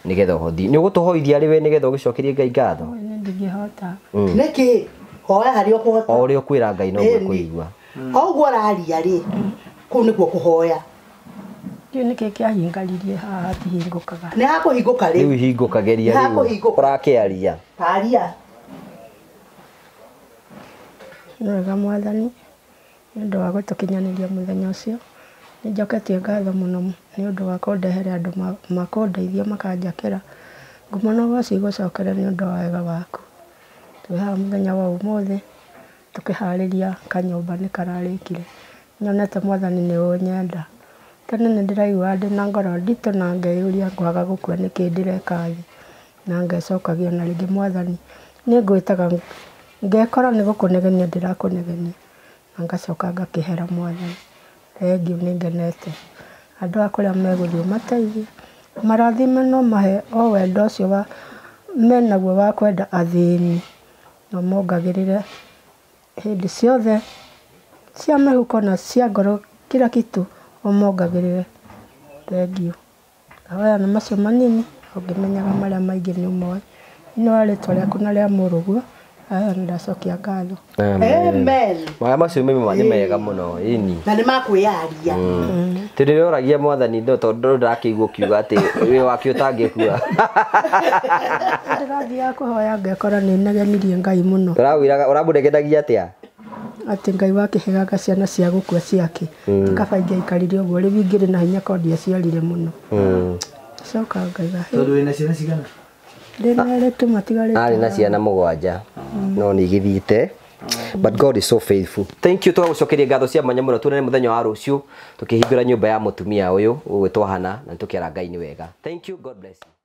nigetha hodi ni hoithia ri we nigetha ugicokerie ngai ngatho ndingihota niki mm. hoya hari okuhota ori okwira ngai no kuigua mm. oguo raria ri kuu nikuo kuhoya kä nä kä kä ahingaririe haha tihingåkaga nä hakå ri ka rä u ihingå kageria å rakä aria taria nä wega mwathani nä å ndå wa tå kinyanä ria må thenya å cio njoketie ngatho mũno nĩ ũndũ wa kũndehera andũ makũndeithia makanjakĩra ngumo no gwo cigũcokera nĩ ũndũ wa wega waku. Twĩ haha mũthenya wa ũmũthĩ tũkĩharĩria kanyũmba nĩ kararĩkire, nyonete Mwathani nĩ ũnyenda. Tene nĩ ndĩraigua na ngoro nditũ na ngeyũria ngwaga gũkua nĩkĩ ndĩreka thĩ, na ngecokagia ona rĩngĩ Mwathani nĩ ngwĩtaga ngekora nĩ gũkũnegenia ndĩrakũnegenia na ngacoka ngakĩhera Mwathani thengiũ nĩ ngenete andũ a kũrĩa megũthiĩ ũmateithie marathime na mahe o wendo ũcio wa menaguo wa kwenda athĩni na ũmongagĩrĩre hĩndĩ ciothe cia mĩhuko na cia ngoro kila kitu ũmongagĩrĩre thengiũ nahoya na macio manini ũngĩmenyaga marĩa maingĩ nĩ ũmoĩ inũa rĩtwa rĩaku na rĩa mũrũguo ndacokia ngatho mawega macio maima nĩ mega mũno ĩni na nĩ makwĩyaria mm. mm. tĩ rĩrĩa ũragia mwathani ndo tondũ ndĩrakĩigua ũkiuga atĩ wĩ wake ũtangĩkua kå hoya ngekora nä negenirie ngai må mũno ũramũnegenagia atĩa atä ngai wakä hegaga ciana cia gũkua ciake mm. kaba ingĩaikarire ũguo rĩu ingĩrĩ na hinya kondiaciarire mũno coka ngaiga tondũ wĩna ciana cigana na ciana må gwanja no nä igithiite but God is so faithful thank you twagucokerie ngatho cia mwanya mũno tunene mũthenya wa rũciũ tũkĩhingũra nyũmba ya mũtumia ũyũ ũgwĩtwo Hana na tũkĩara Ngai nĩ wega thank you God bless you